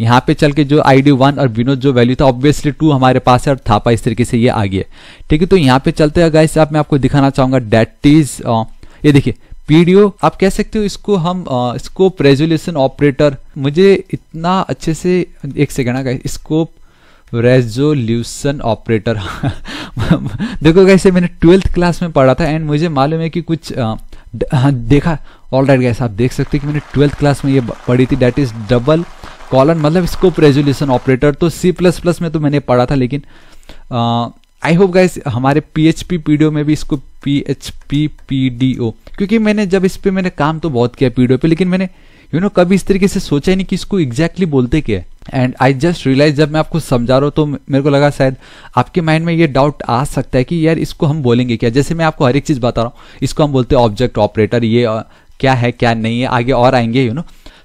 यहाँ पे चल के जो आई डी वन और विनोद जो वैल्यू था ऑब्वियसली टू हमारे पास है और थापा इस तरीके से ये आ गया ठीक है तो यहाँ पे चलते हैं गाइस अब मैं आपको दिखाना चाहूंगा डेट इज ये देखिए पीडीओ आप कह सकते हो इसको हम स्कोप रेजोल्यूशन ऑपरेटर मुझे इतना अच्छे से एक सेकेंड आ गाइस स्कोप रेजोल्यूशन ऑपरेटर देखो कैसे मैंने ट्वेल्थ क्लास में पढ़ा था एंड मुझे मालूम है कि कुछ आ, द, आ, हाँ, देखा ऑल राइट गैस आप देख सकते हैं कि मैंने ट्वेल्थ क्लास में ये पढ़ी थी डैट इज डबल कॉलन मतलब स्कोप रेजोल्यूशन ऑपरेटर तो सी प्लस प्लस में तो मैंने पढ़ा था लेकिन आई होप गैस हमारे पी एच पी पीडीओ में भी इसको P H P P D O क्योंकि मैंने जब इस पर मैंने काम तो बहुत किया पीडीओ पे लेकिन मैंने यू नो कभी इस तरीके से सोचा ही नहीं कि इसको एग्जैक्टली बोलते क्या एंड आई जस्ट रियलाइज जब मैं आपको समझा रहा हूँ तो मेरे को लगा शायद आपके माइंड में ये डाउट आ सकता है कि यार इसको हम बोलेंगे क्या जैसे मैं आपको हर एक चीज़ बता रहा हूँ इसको हम बोलते हैं ऑब्जेक्ट ऑपरेटर ये क्या है क्या नहीं है आगे और आएंगे यू नो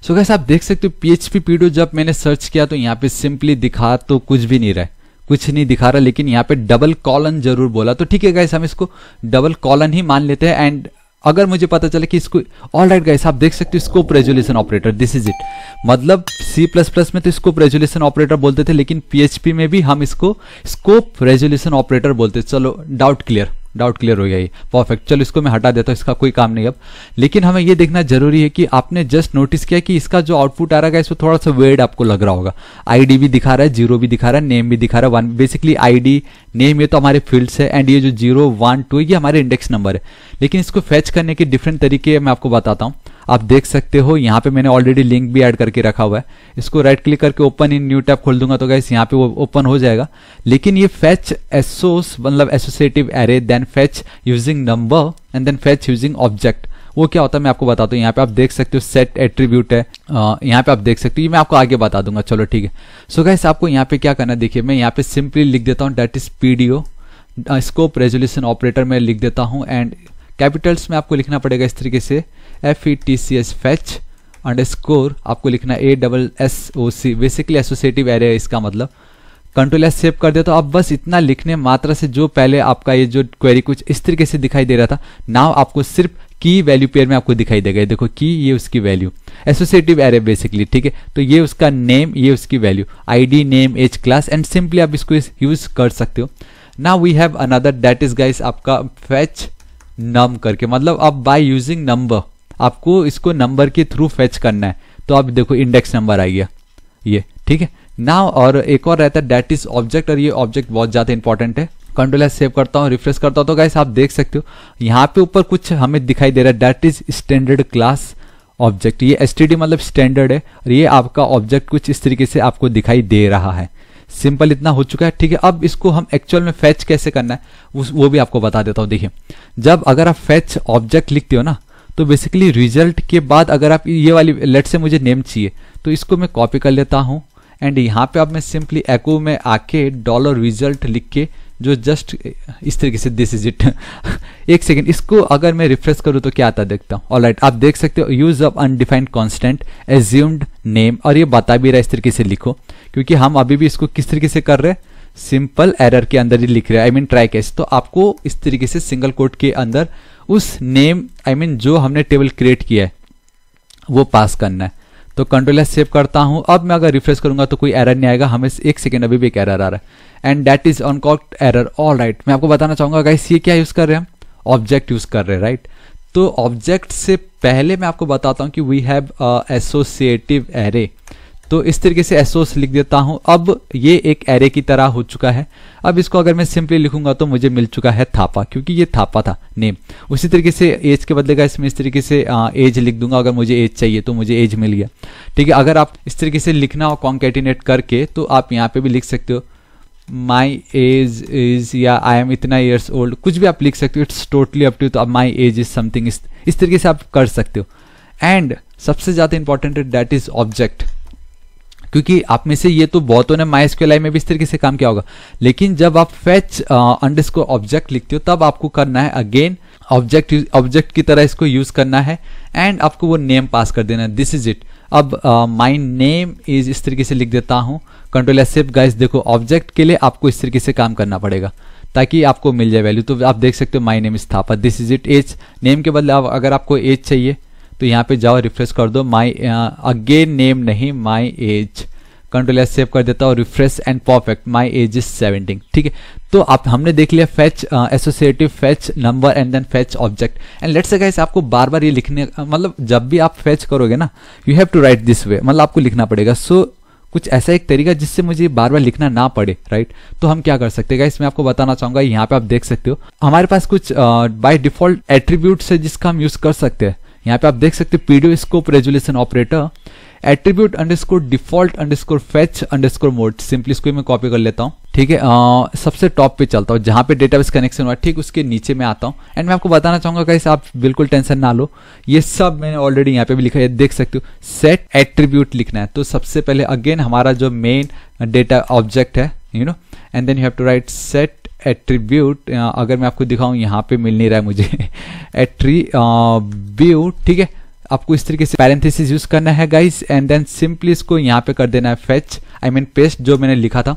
सो कैसे आप देख सकते हो पी एच पी जब मैंने सर्च किया तो यहाँ पे सिंपली दिखा तो कुछ भी नहीं रहा कुछ नहीं दिखा रहा लेकिन यहाँ पे डबल कॉलन जरूर बोला तो ठीक है गाइस हम इसको डबल कॉलन ही मान लेते हैं एंड अगर मुझे पता चले कि इसको ऑल राइट गाइस आप देख सकते हो scope resolution operator this is it मतलब सी प्लस प्लस में तो स्कोप रेजोल्यूशन ऑपरेटर बोलते थे लेकिन पीएचपी में भी हम इसको स्कोप रेजोल्यूशन ऑपरेटर बोलते चलो डाउट क्लियर डाउट क्लियर हो गया ये परफेक्ट चलो इसको मैं हटा देता हूँ इसका कोई काम नहीं अब लेकिन हमें ये देखना जरूरी है कि आपने जस्ट नोटिस किया कि इसका जो आउटपुट आ रहा है इसमें थोड़ा सा वेड आपको लग रहा होगा आईडी भी दिखा रहा है जीरो भी दिखा रहा है नेम भी दिखा रहा है वन बेसिकली आईडी नेम ये तो हमारे फील्ड्स है एंड ये जो जीरो वन टू ये हमारे इंडेक्स नंबर है लेकिन इसको फैच करने के डिफरेंट तरीके मैं आपको बताता हूँ आप देख सकते हो यहाँ पे मैंने ऑलरेडी लिंक भी ऐड करके रखा हुआ है इसको राइट क्लिक करके ओपन इन न्यू टैब खोल दूंगा तो गैस यहाँ पे वो ओपन हो जाएगा लेकिन ये फैच एसोस मतलब associative array then fetch using number and then fetch using object वो क्या होता है मैं आपको बताता हूँ यहाँ पे आप देख सकते हो सेट एट्रीब्यूट है यहाँ पे आप देख सकते हो ये मैं आपको आगे बता दूंगा चलो ठीक है सो गैस आपको यहाँ पे क्या करना देखिए मैं यहाँ पे सिंपली लिख देता हूँ that is PDO scope resolution operator में लिख देता हूँ एंड कैपिटल्स में आपको लिखना पड़ेगा इस तरीके से F E T C S fetch underscore आपको लिखना A double S O C basically associative array है इसका मतलब कंट्रोल एस सेव कर दे तो अब बस इतना लिखने मात्रा से जो पहले आपका ये जो क्वेरी कुछ इस तरीके से दिखाई दे रहा था नाव आपको सिर्फ की वैल्यू पेयर में आपको दिखाई देगा देखो की ये उसकी वैल्यू एसोसिएटिव एरे बेसिकली ठीक है तो ये उसका नेम ये उसकी value ID name age class and simply आप इसको यूज कर सकते हो ना we have another that is guys आपका फैच नम करके मतलब अब बाय यूजिंग नंबर आपको इसको नंबर के थ्रू फेच करना है तो आप देखो इंडेक्स नंबर आ गया ये ठीक है नाउ और एक और रहता है डेट इज ऑब्जेक्ट और ये ऑब्जेक्ट बहुत ज़्यादा इंपॉर्टेंट है कंट्रोल सेव करता हूँ रिफ्रेश करता हूँ तो गाइस आप देख सकते हो यहाँ पे ऊपर कुछ हमें दिखाई दे रहा है that is standard class object ये एस मतलब स्टैंडर्ड है और ये आपका ऑब्जेक्ट कुछ इस तरीके से आपको दिखाई दे रहा है सिंपल इतना हो चुका है ठीक है अब इसको हम एक्चुअल में फैच कैसे करना है वो भी आपको बता देता हूँ देखिए जब अगर आप फैच ऑब्जेक्ट लिखते हो ना तो बेसिकली रिजल्ट के बाद अगर आप ये वाली लेट से मुझे नेम चाहिए तो इसको मैं कॉपी कर लेता हूँ एंड यहाँ पे अब मैं सिंपली एको में आके डॉलर रिजल्ट लिख के जो जस्ट इस तरीके से दिस इज इट एक सेकेंड इसको अगर मैं रिफ्रेश करूँ तो क्या आता देखता हूँ ऑल right, आप देख सकते हो use of undefined constant assumed name और ये बता भी रहा है इस तरीके से लिखो क्योंकि हम अभी भी इसको किस तरीके से कर रहे हैं सिंपल एरर के अंदर ही लिख रहे हैं आई मीन ट्राई कैसे तो आपको इस तरीके से सिंगल कोट के अंदर उस name I I mean mean, जो हमने टेबल क्रिएट किया है वो पास करना है तो कंट्रोल एस सेव करता हूं अब मैं अगर रिफ्रेश करूंगा तो कोई एरर नहीं आएगा हमें एक सेकेंड अभी भी एक एरर आ रहा है and that is uncaught error all right मैं आपको बताना चाहूंगा गाइस ये क्या यूज़ कर रहे हैं ऑब्जेक्ट यूज़ कर रहे हैं राइट तो ऑब्जेक्ट से पहले मैं आपको बताता हूं कि वी हैव एसोसिएटिव एरे तो इस तरीके से एसोस लिख देता हूं अब ये एक एरे की तरह हो चुका है अब इसको अगर मैं सिंपली लिखूंगा तो मुझे मिल चुका है थापा क्योंकि ये थापा था नेम उसी तरीके से एज के बदलेगा इसमें इस तरीके से एज लिख दूंगा अगर मुझे एज चाहिए तो मुझे एज मिल गया ठीक है अगर आप इस तरीके से लिखना हो कॉन्केटिनेट करके तो आप यहाँ पे भी लिख सकते हो माई एज इज या आई एम इतना ईयर्स ओल्ड कुछ भी आप लिख सकते हो इट्स टोटली अप टू तो माई एज इज समथिंग इस तरीके से आप कर सकते हो एंड सबसे ज़्यादा इंपॉर्टेंट है इज ऑब्जेक्ट क्योंकि आप में से ये तो बहुतों ने माई एसक्यूएल में भी इस तरीके से काम किया होगा लेकिन जब आप फैच अंडर ऑब्जेक्ट लिखते हो तब आपको करना है अगेन ऑब्जेक्ट ऑब्जेक्ट की तरह इसको यूज करना है एंड आपको वो नेम पास कर देना है दिस इज इट अब माई नेम इज इस तरीके से लिख देता हूँ कंट्रोल एस गाइस देखो ऑब्जेक्ट के लिए आपको इस तरीके से काम करना पड़ेगा ताकि आपको मिल जाए वैल्यू तो आप देख सकते हो माई नेम स्थापा this is it age name के बदले अगर आपको एज चाहिए तो यहाँ पे जाओ रिफ्रेश कर दो माई अगेन नेम नहीं my age control S save कर देता हूँ refresh and perfect my age is seventeen ठीक है तो आप हमने देख लिया fetch associative fetch number and then fetch object and let's guys आपको बार बार ये लिखने uh, मतलब जब भी आप फैच करोगे ना you have to write this way मतलब आपको लिखना पड़ेगा सो so, कुछ ऐसा एक तरीका जिससे मुझे बार बार लिखना ना पड़े राइट तो हम क्या कर सकते हैं इसमें आपको बताना चाहूंगा यहाँ पे आप देख सकते हो हमारे पास कुछ बाय डिफॉल्ट एट्रीब्यूट है जिसका हम यूज कर सकते हैं यहाँ पे आप देख सकते हैं PDO scope resolution operator attribute underscore default underscore fetch underscore mode simply इसको मैं कॉपी कर लेता हूँ ठीक है सबसे टॉप पे चलता हूँ जहां पे डेटाबेस कनेक्शन हुआ ठीक उसके नीचे मैं आता हूँ एंड मैं आपको बताना चाहूंगा कैसे आप बिल्कुल टेंशन ना लो ये सब मैंने ऑलरेडी यहाँ पे भी लिखा है देख सकते हो सेट एट्रीब्यूट लिखना है तो सबसे पहले अगेन हमारा जो मेन डेटा ऑब्जेक्ट है you know and then you have to write set attribute अगर मैं आपको दिखाऊं यहाँ पे मिल नहीं रहा है मुझे एट्रीब्यूट ठीक है आपको इस तरीके से पैरेंथिस यूज करना है गाइस एंड देन सिंपली इसको यहाँ पे कर देना है फेच आई मीन पेस्ट जो मैंने लिखा था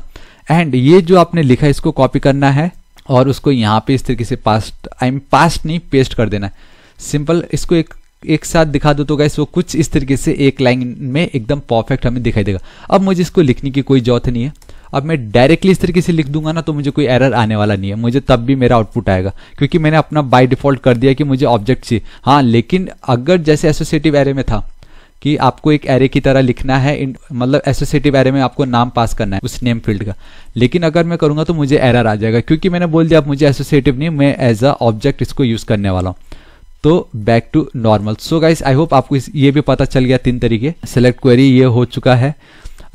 एंड ये जो आपने लिखा इसको कॉपी करना है और उसको यहाँ पे इस तरीके से पास्ट आई मीन पास्ट नहीं पेस्ट कर देना है सिंपल इसको एक एक साथ दिखा दो तो गाइस वो कुछ इस तरीके से एक लाइन में एकदम परफेक्ट हमें दिखाई देगा अब मुझे इसको लिखने की कोई जरूरत नहीं है अब मैं डायरेक्टली इस तरीके से लिख दूंगा ना तो मुझे कोई एरर आने वाला नहीं है मुझे तब भी मेरा आउटपुट आएगा क्योंकि मैंने अपना बाई डिफॉल्ट कर दिया कि मुझे ऑब्जेक्ट चाहिए हाँ लेकिन अगर जैसे एसोसिएटिव एरे में था कि आपको एक एरे की तरह लिखना है मतलब एसोसिएटिव एरे में आपको नाम पास करना है उस नेम फील्ड का लेकिन अगर मैं करूँगा तो मुझे एरर आ जाएगा क्योंकि मैंने बोल दिया आप मुझे एसोसिएटिव नहीं मैं एज अ ऑब्जेक्ट इसको यूज़ करने वाला हूँ तो back to normal so guys I hope आपको ये भी पता चल गया तीन तरीके सेलेक्ट क्वेरी ये हो चुका है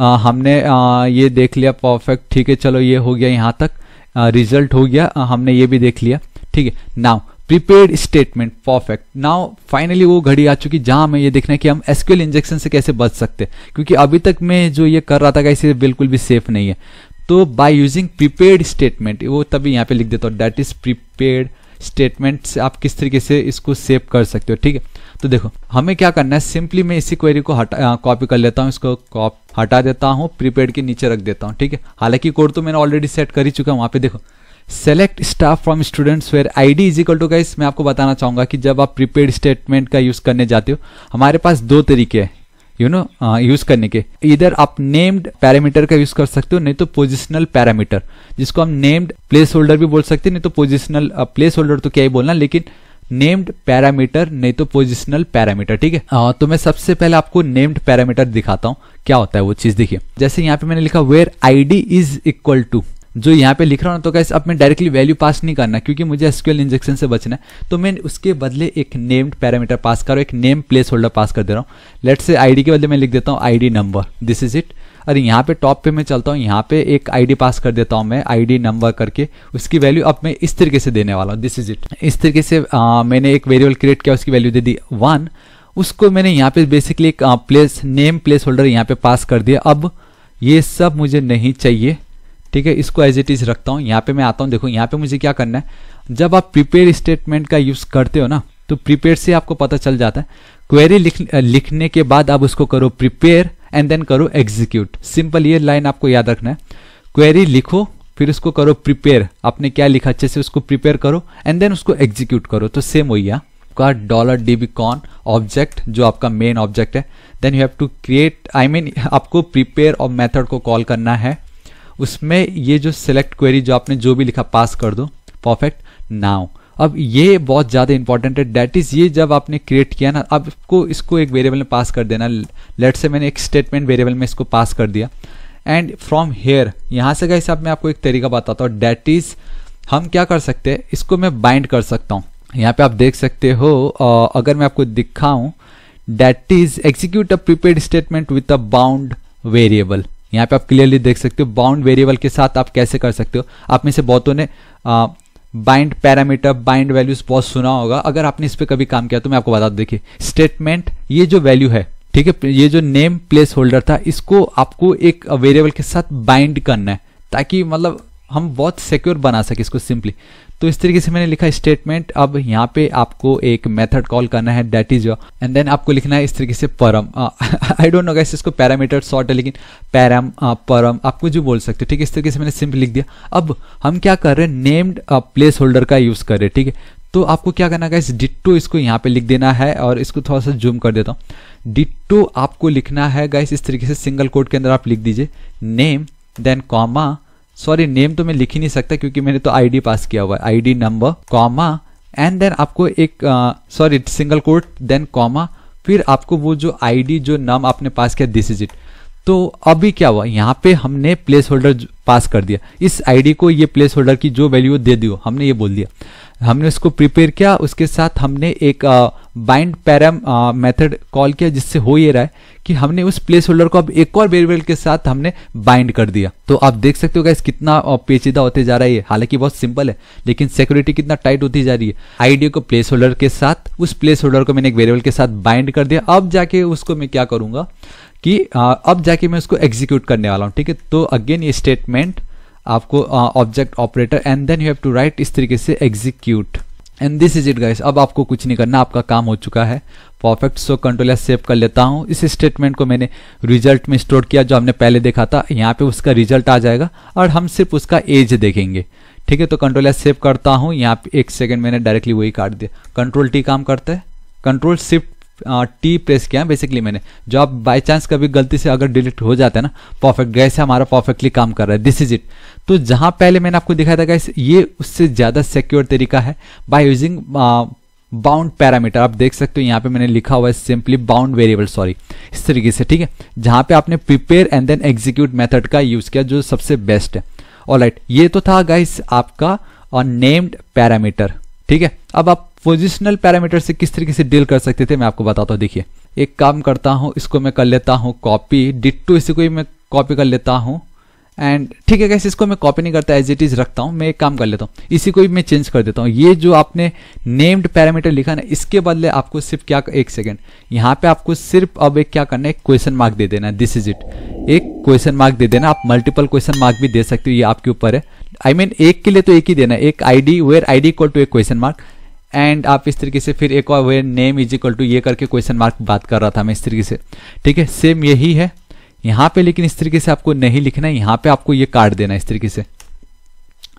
आ, हमने आ, ये देख लिया परफेक्ट ठीक है चलो ये हो गया यहाँ तक रिजल्ट हो गया आ, हमने ये भी देख लिया ठीक है now prepared statement perfect now finally वो घड़ी आ चुकी जहां हमें ये देखना है कि हम एसक्यूएल इंजेक्शन से कैसे बच सकते हैं क्योंकि अभी तक मैं जो ये कर रहा था कैसे बिल्कुल भी सेफ नहीं है तो बाय यूजिंग प्रीपेड स्टेटमेंट वो तभी यहाँ पे लिख देता हूँ दैट इज प्रीपेड स्टेटमेंट से आप किस तरीके से इसको सेव कर सकते हो ठीक है तो देखो हमें क्या करना है सिंपली मैं इसी क्वेरी को हटा कॉपी कर लेता हूँ इसको हटा देता हूँ प्रीपेड के नीचे रख देता हूँ ठीक है हालांकि कोड तो मैंने ऑलरेडी सेट कर ही चुका हूँ वहाँ पे देखो select star from students where I D equal to guys मैं आपको बताना चाहूँगा कि जब आप प्रीपेड स्टेटमेंट का यूज़ करने जाते हो हमारे पास दो तरीके हैं यू नो यूज करने के इधर आप नेम्ड पैरामीटर का यूज कर सकते हो नहीं तो पोजिशनल पैरामीटर जिसको हम नेम्ड प्लेस होल्डर भी बोल सकते हैं नहीं तो पोजिशनल प्लेस होल्डर तो क्या ही बोलना लेकिन नेम्ड पैरामीटर नहीं तो पोजिशनल पैरामीटर ठीक है हाँ, तो मैं सबसे पहले आपको नेम्ड पैरामीटर दिखाता हूँ क्या होता है वो चीज देखिए जैसे यहाँ पे मैंने लिखा where ID is equal to जो यहाँ पे लिख रहा हूँ तो कैसे अब मैं डायरेक्टली वैल्यू पास नहीं करना क्योंकि मुझे एसक्यूएल इंजेक्शन से बचना है तो मैं उसके बदले एक नेम्ड पैरामीटर पास करो एक नेम प्लेस होल्डर पास कर दे रहा हूँ लेट से आईडी के बदले मैं लिख देता हूँ ID number this is it अरे यहाँ पे टॉप पे मैं चलता हूँ यहाँ पे एक आईडी पास कर देता हूँ मैं आईडी नंबर करके उसकी वैल्यू अब मैं इस तरीके से देने वाला हूँ दिस इज इट इस तरीके से आ, मैंने एक वेरिएबल क्रिएट किया उसकी वैल्यू दे दी वन उसको मैंने यहाँ पे बेसिकली एक प्लेस नेम प्लेस होल्डर यहाँ पे पास कर दिया अब ये सब मुझे नहीं चाहिए ठीक है इसको एज इट इज रखता हूँ यहाँ पे मैं आता हूँ देखो यहाँ पे मुझे क्या करना है जब आप प्रिपेयर स्टेटमेंट का यूज करते हो ना तो प्रिपेयर से आपको पता चल जाता है क्वेरी लिख, लिखने के बाद आप उसको करो प्रिपेयर एंड देन करो एग्जीक्यूट सिंपल ये लाइन आपको याद रखना है क्वेरी लिखो फिर उसको करो प्रिपेयर आपने क्या लिखा अच्छे से उसको प्रिपेयर करो एंड देन उसको एग्जीक्यूट करो तो सेम हो गया आपका dollar D B con object जो आपका मेन ऑब्जेक्ट है then you have to create I mean आपको प्रिपेयर और मेथड को कॉल करना है उसमें ये जो सिलेक्ट क्वेरी जो आपने जो भी लिखा पास कर दो परफेक्ट नाउ अब ये बहुत ज़्यादा इंपॉर्टेंट है डेट इज़ ये जब आपने क्रिएट किया ना अब आपको इसको एक वेरिएबल में पास कर देना लेट से मैंने एक स्टेटमेंट वेरिएबल में इसको पास कर दिया एंड फ्रॉम हेयर यहाँ से गई साहब मैं आपको एक तरीका बताता हूँ डेट इज़ हम क्या कर सकते हैं इसको मैं बाइंड कर सकता हूँ यहाँ पे आप देख सकते हो अगर मैं आपको दिखाऊँ that is execute a prepared statement with a bound variable यहाँ पे आप क्लियरली देख सकते हो बाउंड वेरिएबल के साथ आप कैसे कर सकते हो आप में से बहुतों ने बाइंड पैरामीटर बाइंड वैल्यूज बहुत सुना होगा अगर आपने इस पर कभी काम किया तो मैं आपको बता देखिए स्टेटमेंट ये जो वैल्यू है ठीक है ये जो नेम प्लेस होल्डर था इसको आपको एक वेरिएबल के साथ बाइंड करना है ताकि मतलब हम बहुत सिक्योर बना सके इसको सिंपली तो इस तरीके से मैंने लिखा स्टेटमेंट अब यहाँ पे आपको एक मेथड कॉल करना है डेट इज एंड देन आपको लिखना है इस तरीके से param I don't know guess इसको पैरामीटर शॉर्ट है लेकिन पैराम परम आपको जो बोल सकते हो ठीक है इस तरीके से मैंने सिंपल लिख दिया अब हम क्या कर रहे हैं नेम्ड प्लेस होल्डर का यूज कर रहे ठीक है तो आपको क्या करना है इस डिट्टो इसको यहाँ पे लिख देना है और इसको थोड़ा सा जूम कर देता हूँ डिट्टो आपको लिखना है गाइस इस तरीके से सिंगल कोड के अंदर आप लिख दीजिए name then comma sorry name तो मैं लिख ही नहीं सकता क्योंकि मैंने तो आईडी पास किया हुआ है ID number comma and then आपको एक sorry single quote then comma फिर आपको वो जो आईडी जो नाम आपने पास किया दिस इज इट तो अभी क्या हुआ यहाँ पे हमने प्लेस होल्डर पास कर दिया इस आईडी को ये प्लेस होल्डर की जो वैल्यू दे दियो हमने ये बोल दिया हमने उसको प्रिपेयर किया उसके साथ हमने एक बाइंड पैरम मेथड कॉल किया जिससे हो ये रहा है कि हमने उस प्लेस होल्डर को अब एक और वेरिएबल के साथ हमने बाइंड कर दिया तो आप देख सकते हो गाइस कितना पेचीदा होते जा रहा है हालांकि बहुत सिंपल है लेकिन सिक्योरिटी कितना टाइट होती जा रही है आईडी को प्लेस होल्डर के साथ उस प्लेस होल्डर को मैंने एक वेरिएबल के साथ बाइंड कर दिया अब जाके उसको मैं क्या करूंगा कि आ, अब जाके मैं उसको एग्जीक्यूट करने वाला हूँ ठीक है तो अगेन ये स्टेटमेंट आपको object operator and then you have to write इस तरीके से execute and this is it guys अब आपको कुछ नहीं करना आपका काम हो चुका है परफेक्ट सो कंट्रोल सेव कर लेता हूं इस स्टेटमेंट को मैंने रिजल्ट में स्टोर किया जो हमने पहले देखा था यहाँ पे उसका रिजल्ट आ जाएगा और हम सिर्फ उसका एज देखेंगे ठीक है तो कंट्रोल सेव करता हूँ यहाँ पे एक सेकेंड मैंने डायरेक्टली वही काट दिया कंट्रोल टी काम करता है कंट्रोल शिफ्ट टी प्रेस किया बेसिकली मैंने जो आप बाई चांस कभी गलती से अगर डिलीट हो जाता है ना परफेक्ट गैस हमारा परफेक्टली काम कर रहा है दिस इज इट तो जहां पहले मैंने आपको दिखाया था गैस ये उससे ज़्यादा सिक्योर तरीका है बाय यूजिंग बाउंड पैरामीटर आप देख सकते हो यहाँ पे मैंने लिखा हुआ है सिंपली बाउंड वेरिएबल सॉरी इस तरीके से ठीक है जहां पे आपने prepare and then execute method का यूज किया जो सबसे बेस्ट है ऑलराइट right, ये तो था गाइस आपका और नेम्ड पैरामीटर ठीक है अब आप पोजिशनल पैरामीटर से किस तरीके से डील कर सकते थे मैं आपको बताता हूँ देखिए एक काम करता हूँ इसको मैं कर लेता हूँ कॉपी डिट्टू इसी को मैं कॉपी कर लेता हूँ एंड ठीक है कैसे इसको मैं कॉपी नहीं करता एज इट इज रखता हूँ मैं एक काम कर लेता हूँ इसी को भी मैं चेंज कर देता हूँ ये जो आपने नेम्ड पैरामीटर लिखा ना इसके बदले आपको सिर्फ क्या एक सेकेंड यहाँ पे आपको सिर्फ अब एक क्या करना है क्वेश्चन मार्क दे देना दिस इज इट एक क्वेश्चन मार्क दे देना आप मल्टीपल क्वेश्चन मार्क भी दे सकते हो ये आपके ऊपर है आई I मीन mean, एक के लिए तो एक ही देना एक I D where I D equal to एक क्वेश्चन मार्क एंड आप इस तरीके से फिर एक और वे नेम इज इक्वल टू ये करके क्वेश्चन मार्क बात कर रहा था मैं इस तरीके से ठीक है सेम यही है यहां पे लेकिन इस तरीके से आपको नहीं लिखना है यहां पे आपको ये कार्ड देना इस तरीके से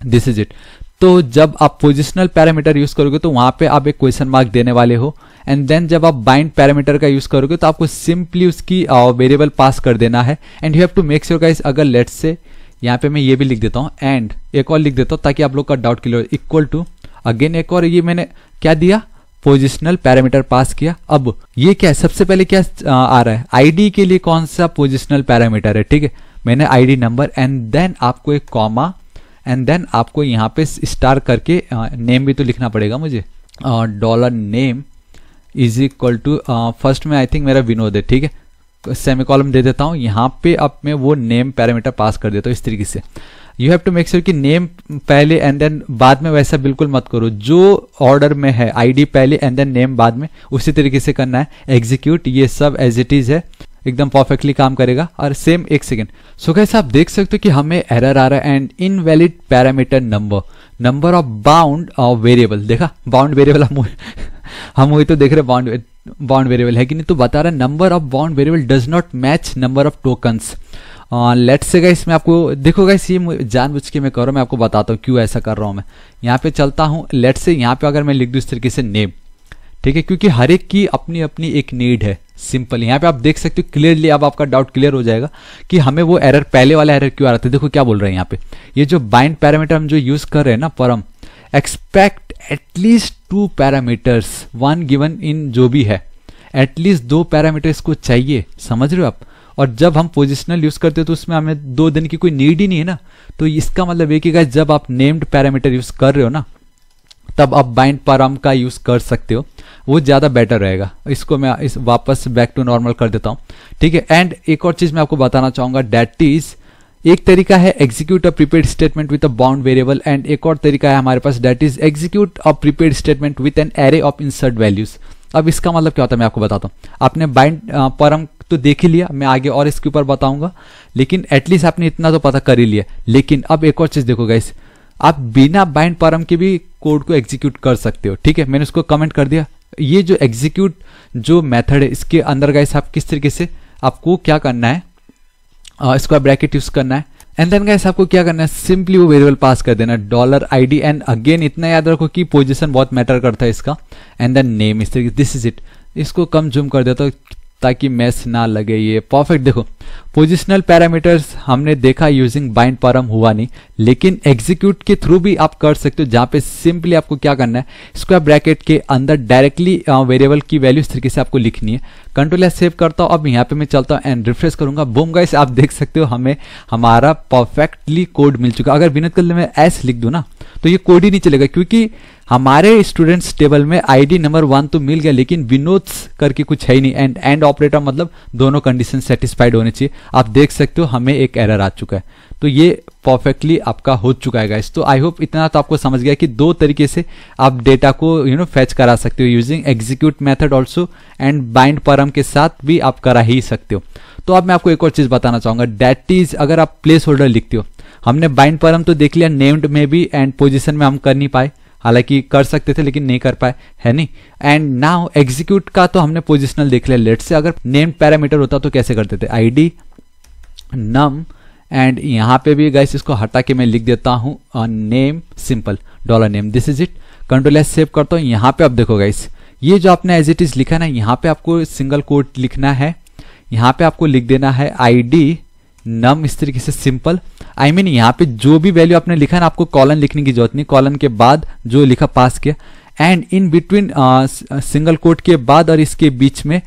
दिस इज इट तो जब आप पोजिशनल पैरामीटर यूज करोगे तो वहां पे आप एक क्वेश्चन मार्क देने वाले हो एंड देन जब आप बाइंड पैरामीटर का यूज करोगे तो आपको सिंपली उसकी वेरिएबल पास कर देना है and you have to make sure guys अगर लेट्स से यहां पे मैं ये भी लिख देता हूँ एंड एक और लिख देता हूं ताकि आप लोग का doubt clear equal to again एक और ये मैंने क्या दिया पोजिशनल पैरामीटर पास किया अब ये क्या है सबसे पहले क्या आ रहा है आईडी के लिए कौन सा पोजिशनल पैरामीटर है ठीक है मैंने आईडी नंबर एंड देन आपको एक कॉमा एंड देन आपको यहाँ पे स्टार करके नेम भी तो लिखना पड़ेगा मुझे dollar name is equal to first में आई थिंक मेरा विनोद है ठीक है सेमी कॉलम दे देता हूँ यहाँ पे अब मैं वो नेम पैरामीटर पास कर देता हूँ इस तरीके से you have to make sure कि नेम पहले एंड देन बाद में वैसा बिल्कुल मत करो जो ऑर्डर में है आईडी पहले एंड देन नेम बाद में उसी तरीके से करना है एग्जीक्यूट ये सब एज इट इज है एकदम परफेक्टली काम करेगा और सेम एक सेकेंड सो कैसे आप देख सकते हो कि हमें एरर आ रहा है and invalid parameter number number of bound variable देखा बाउंड वेरिएबल हम हम वही तो देख रहे बाउंड बाउंड वेरिएबल है कि नहीं तो बता रहा है number of bound variable does not match number of tokens let's say गई इसमें आपको देखो गई जान जानबूझ के मैं कर रहा मैं आपको बताता हूँ क्यों ऐसा कर रहा हूँ मैं यहाँ पे चलता हूँ लेट से यहाँ पे अगर मैं लिख दूँ इस तरीके से नेम ठीक है क्योंकि हर एक की अपनी अपनी एक नीड है सिंपल यहाँ पे आप देख सकते हो क्लियरली अब आपका डाउट क्लियर हो जाएगा कि हमें वो एरर पहले वाला एरर क्यों आ रहा था देखो क्या बोल रहे हैं यहाँ पे ये जो बाइंड पैरामीटर हम जो यूज कर रहे हैं ना param expect at least two parameters one given in जो भी है एटलीस्ट दो पैरामीटर्स को चाहिए समझ रहे हो आप और जब हम पोजिशनल यूज करते हैं तो उसमें हमें दो दिन की कोई नीड ही नहीं है ना तो इसका मतलब एक ही जब आप नेम्ड पैरामीटर यूज कर रहे हो ना तब आप बाइंड पाराम का यूज कर सकते हो वो ज़्यादा बेटर रहेगा इसको मैं इस वापस बैक टू नॉर्मल कर देता हूँ ठीक है एंड एक और चीज़ मैं आपको बताना चाहूंगा डेट इज एक तरीका है execute a prepared statement with a bound variable and एक और तरीका है हमारे पास that is execute a prepared statement with an array of insert values अब इसका मतलब क्या होता है मैं आपको बताता हूँ आपने बाइंड परम तो देख ही लिया मैं आगे और इसके ऊपर बताऊंगा लेकिन एटलीस्ट आपने इतना तो पता कर ही लिया लेकिन अब एक और चीज देखो गाइस आप बिना बाइंड परम के भी कोड को एग्जीक्यूट कर सकते हो ठीक है मैंने उसको कमेंट कर दिया ये जो एग्जीक्यूट जो मेथड है इसके अंदर गाइस आप किस तरीके से आपको क्या करना है स्क्वायर ब्रैकेट यूज करना है एंड देन गैस आपको क्या करना है सिंपली वो वेरिएबल पास कर देना डॉलर आईडी एंड अगेन इतना याद रखो कि पोजीशन बहुत मैटर करता है इसका एंड देन नेम इस तरीके दिस इज इट इसको कम जूम कर देता हूँ ताकि मैस ना लगे ये परफेक्ट देखो पोजिशनल पैरामीटर्स हमने देखा यूजिंग बाइंड पारम हुआ नहीं लेकिन एग्जीक्यूट के थ्रू भी आप कर सकते हो जहां पे सिंपली आपको क्या करना है स्क्वायर ब्रैकेट के अंदर डायरेक्टली वेरिएबल की वैल्यू इस तरीके से आपको लिखनी है कंट्रोल एस सेव करता हूँ अब यहाँ पे मैं चलता हूँ एंड रिफ्रेश करूंगा बोम गाइस आप देख सकते हो हमें हमारा परफेक्टली कोड मिल चुका अगर विनत कल मैं एस लिख दू ना तो ये कोड ही नहीं चलेगा क्योंकि हमारे स्टूडेंट्स टेबल में आईडी नंबर वन तो मिल गया लेकिन विनोद्स करके कुछ है ही नहीं एंड एंड ऑपरेटर मतलब दोनों कंडीशन सेटिस्फाइड होने चाहिए आप देख सकते हो हमें एक एरर आ चुका है तो ये परफेक्टली आपका हो चुका है इस तो आई होप इतना तो आपको समझ गया कि दो तरीके से आप डेटा को यू नो फैच करा सकते हो using execute method also and bind param के साथ भी आप करा ही सकते हो तो अब मैं आपको एक और चीज़ बताना चाहूँगा डेट इज अगर आप प्लेस होल्डर लिखते हो हमने बाइंड परम तो देख लिया नेम्ड में भी एंड पोजिशन में हम कर नहीं पाए हालांकि कर सकते थे लेकिन नहीं कर पाए है नहीं एंड नाउ एग्जीक्यूट का तो हमने पोजिशनल देख लिया लेट से अगर नेम पैरामीटर होता तो कैसे करते थे आईडी नम एंड यहाँ पे भी गाइस इसको हटा के मैं लिख देता हूँ name simple dollar name this is it control S save करता हूँ यहाँ पे आप देखो गाइस ये जो आपने एज इट इज लिखा ना यहाँ पे आपको सिंगल कोट लिखना है यहाँ पे आपको लिख देना है आई डी नम इस तरीके से सिंपल आई मीन यहाँ पे जो भी वैल्यू आपने लिखा ना आपको कॉलन लिखने की जरूरत नहीं कॉलन के बाद जो लिखा पास किया and in between single quote के बाद और इसके बीच में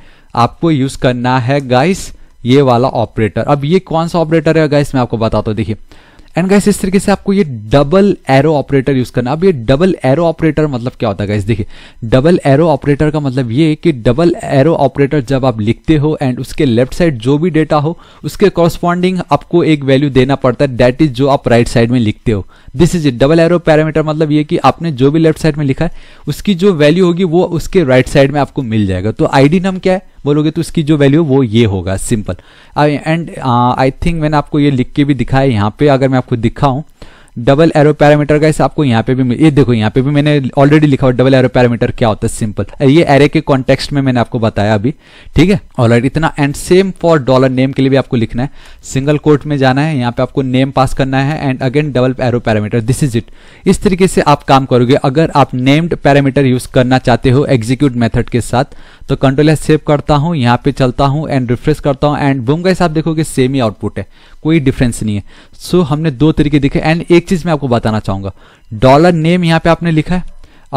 आपको यूज करना है गाइस ये वाला ऑपरेटर अब ये कौन सा ऑपरेटर है गाइस मैं आपको बताता हूँ देखिए एंड गाइस इस तरीके से आपको ये डबल एरो ऑपरेटर यूज करना अब ये डबल एरो ऑपरेटर मतलब क्या होता है गाइस देखिए डबल एरो ऑपरेटर का मतलब ये कि डबल एरो ऑपरेटर जब आप लिखते हो एंड उसके लेफ्ट साइड जो भी डेटा हो उसके कॉरस्पॉन्डिंग आपको एक वैल्यू देना पड़ता है दैट इज जो आप राइट right साइड में लिखते हो this is it double arrow parameter मतलब ये कि आपने जो भी लेफ्ट साइड में लिखा है उसकी जो वैल्यू होगी वो उसके राइट right साइड में आपको मिल जाएगा तो आईडी नाम क्या है बोलोगे तो उसकी जो वैल्यू वो ये होगा सिंपल एंड आई थिंक मैंने आपको ये लिख के भी दिखाया यहाँ पे अगर मैं आपको दिखाऊँ डबल एरो पैरामीटर का आपको यहाँ पे भी ये देखो यहाँ पे भी मैंने ऑलरेडी लिखा हुआ डबल एरो पैरामीटर क्या होता है सिंपल ये एरे के कॉन्टेक्स्ट में मैंने आपको बताया अभी ठीक है ऑलरेडी इतना and same for dollar name के लिए भी आपको लिखना है सिंगल कोर्ट में जाना है यहाँ पे आपको नेम पास करना है and again double arrow parameter this is it इस तरीके से आप काम करोगे अगर आप नेम्ड पैरामीटर यूज करना चाहते हो एग्जीक्यूट मेथड के साथ तो कंट्रोल सेव करता हूँ यहाँ पे चलता हूँ एंड रिफ्रेश करता हूँ एंड बुम का आप देखोगे सेम ही आउटपुट है कोई डिफरेंस नहीं है सो so, हमने दो तरीके देखे एंड एक एक चीज मैं आपको बताना चाहूंगा डॉलर नेम यहाँ पे आपने लिखा है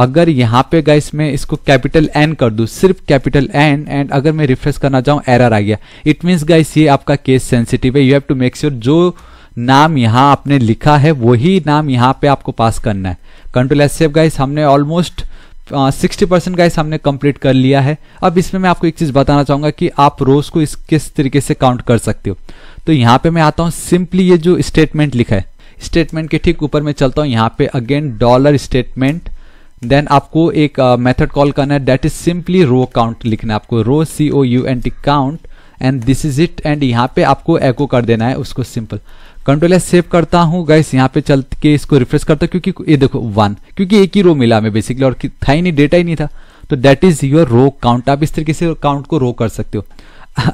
अगर यहाँ पे गाइस मैं इसको कैपिटल एन कर दू सिर्फ कैपिटल एन एंड अगर मैं रिफ्रेश करना चाहूँ एरर आ गया इट मीन गाइस ये आपका केस सेंसिटिव है you have to make sure जो नाम यहाँ आपने लिखा है वही नाम यहाँ पे आपको पास करना है कंट्रोल एस सेफ गाइस हमने ऑलमोस्ट सिक्सटी परसेंट गाइस हमने कंप्लीट कर लिया है अब इसमें मैं आपको एक चीज़ बताना चाहूंगा कि आप रोज को इस किस तरीके से काउंट कर सकते हो तो यहाँ पे मैं आता हूँ सिंपली ये जो स्टेटमेंट लिखा है स्टेटमेंट के ठीक ऊपर में चलता हूँ यहाँ पे अगेन डॉलर स्टेटमेंट देन आपको एक मेथड uh, कॉल करना है that is simply row count लिखना है आपको row C O U N T count and this is it and यहाँ पे आपको एको कर देना है उसको सिंपल कंट्रोल एस सेव करता हूँ गैस यहाँ पे चल के इसको रिफ्रेश करता हूँ क्योंकि ये देखो वन क्योंकि एक ही रो मिला हमें बेसिकली और था ही नहीं डेटा ही नहीं था तो that is your row count आप इस तरीके से काउंट को रो कर सकते हो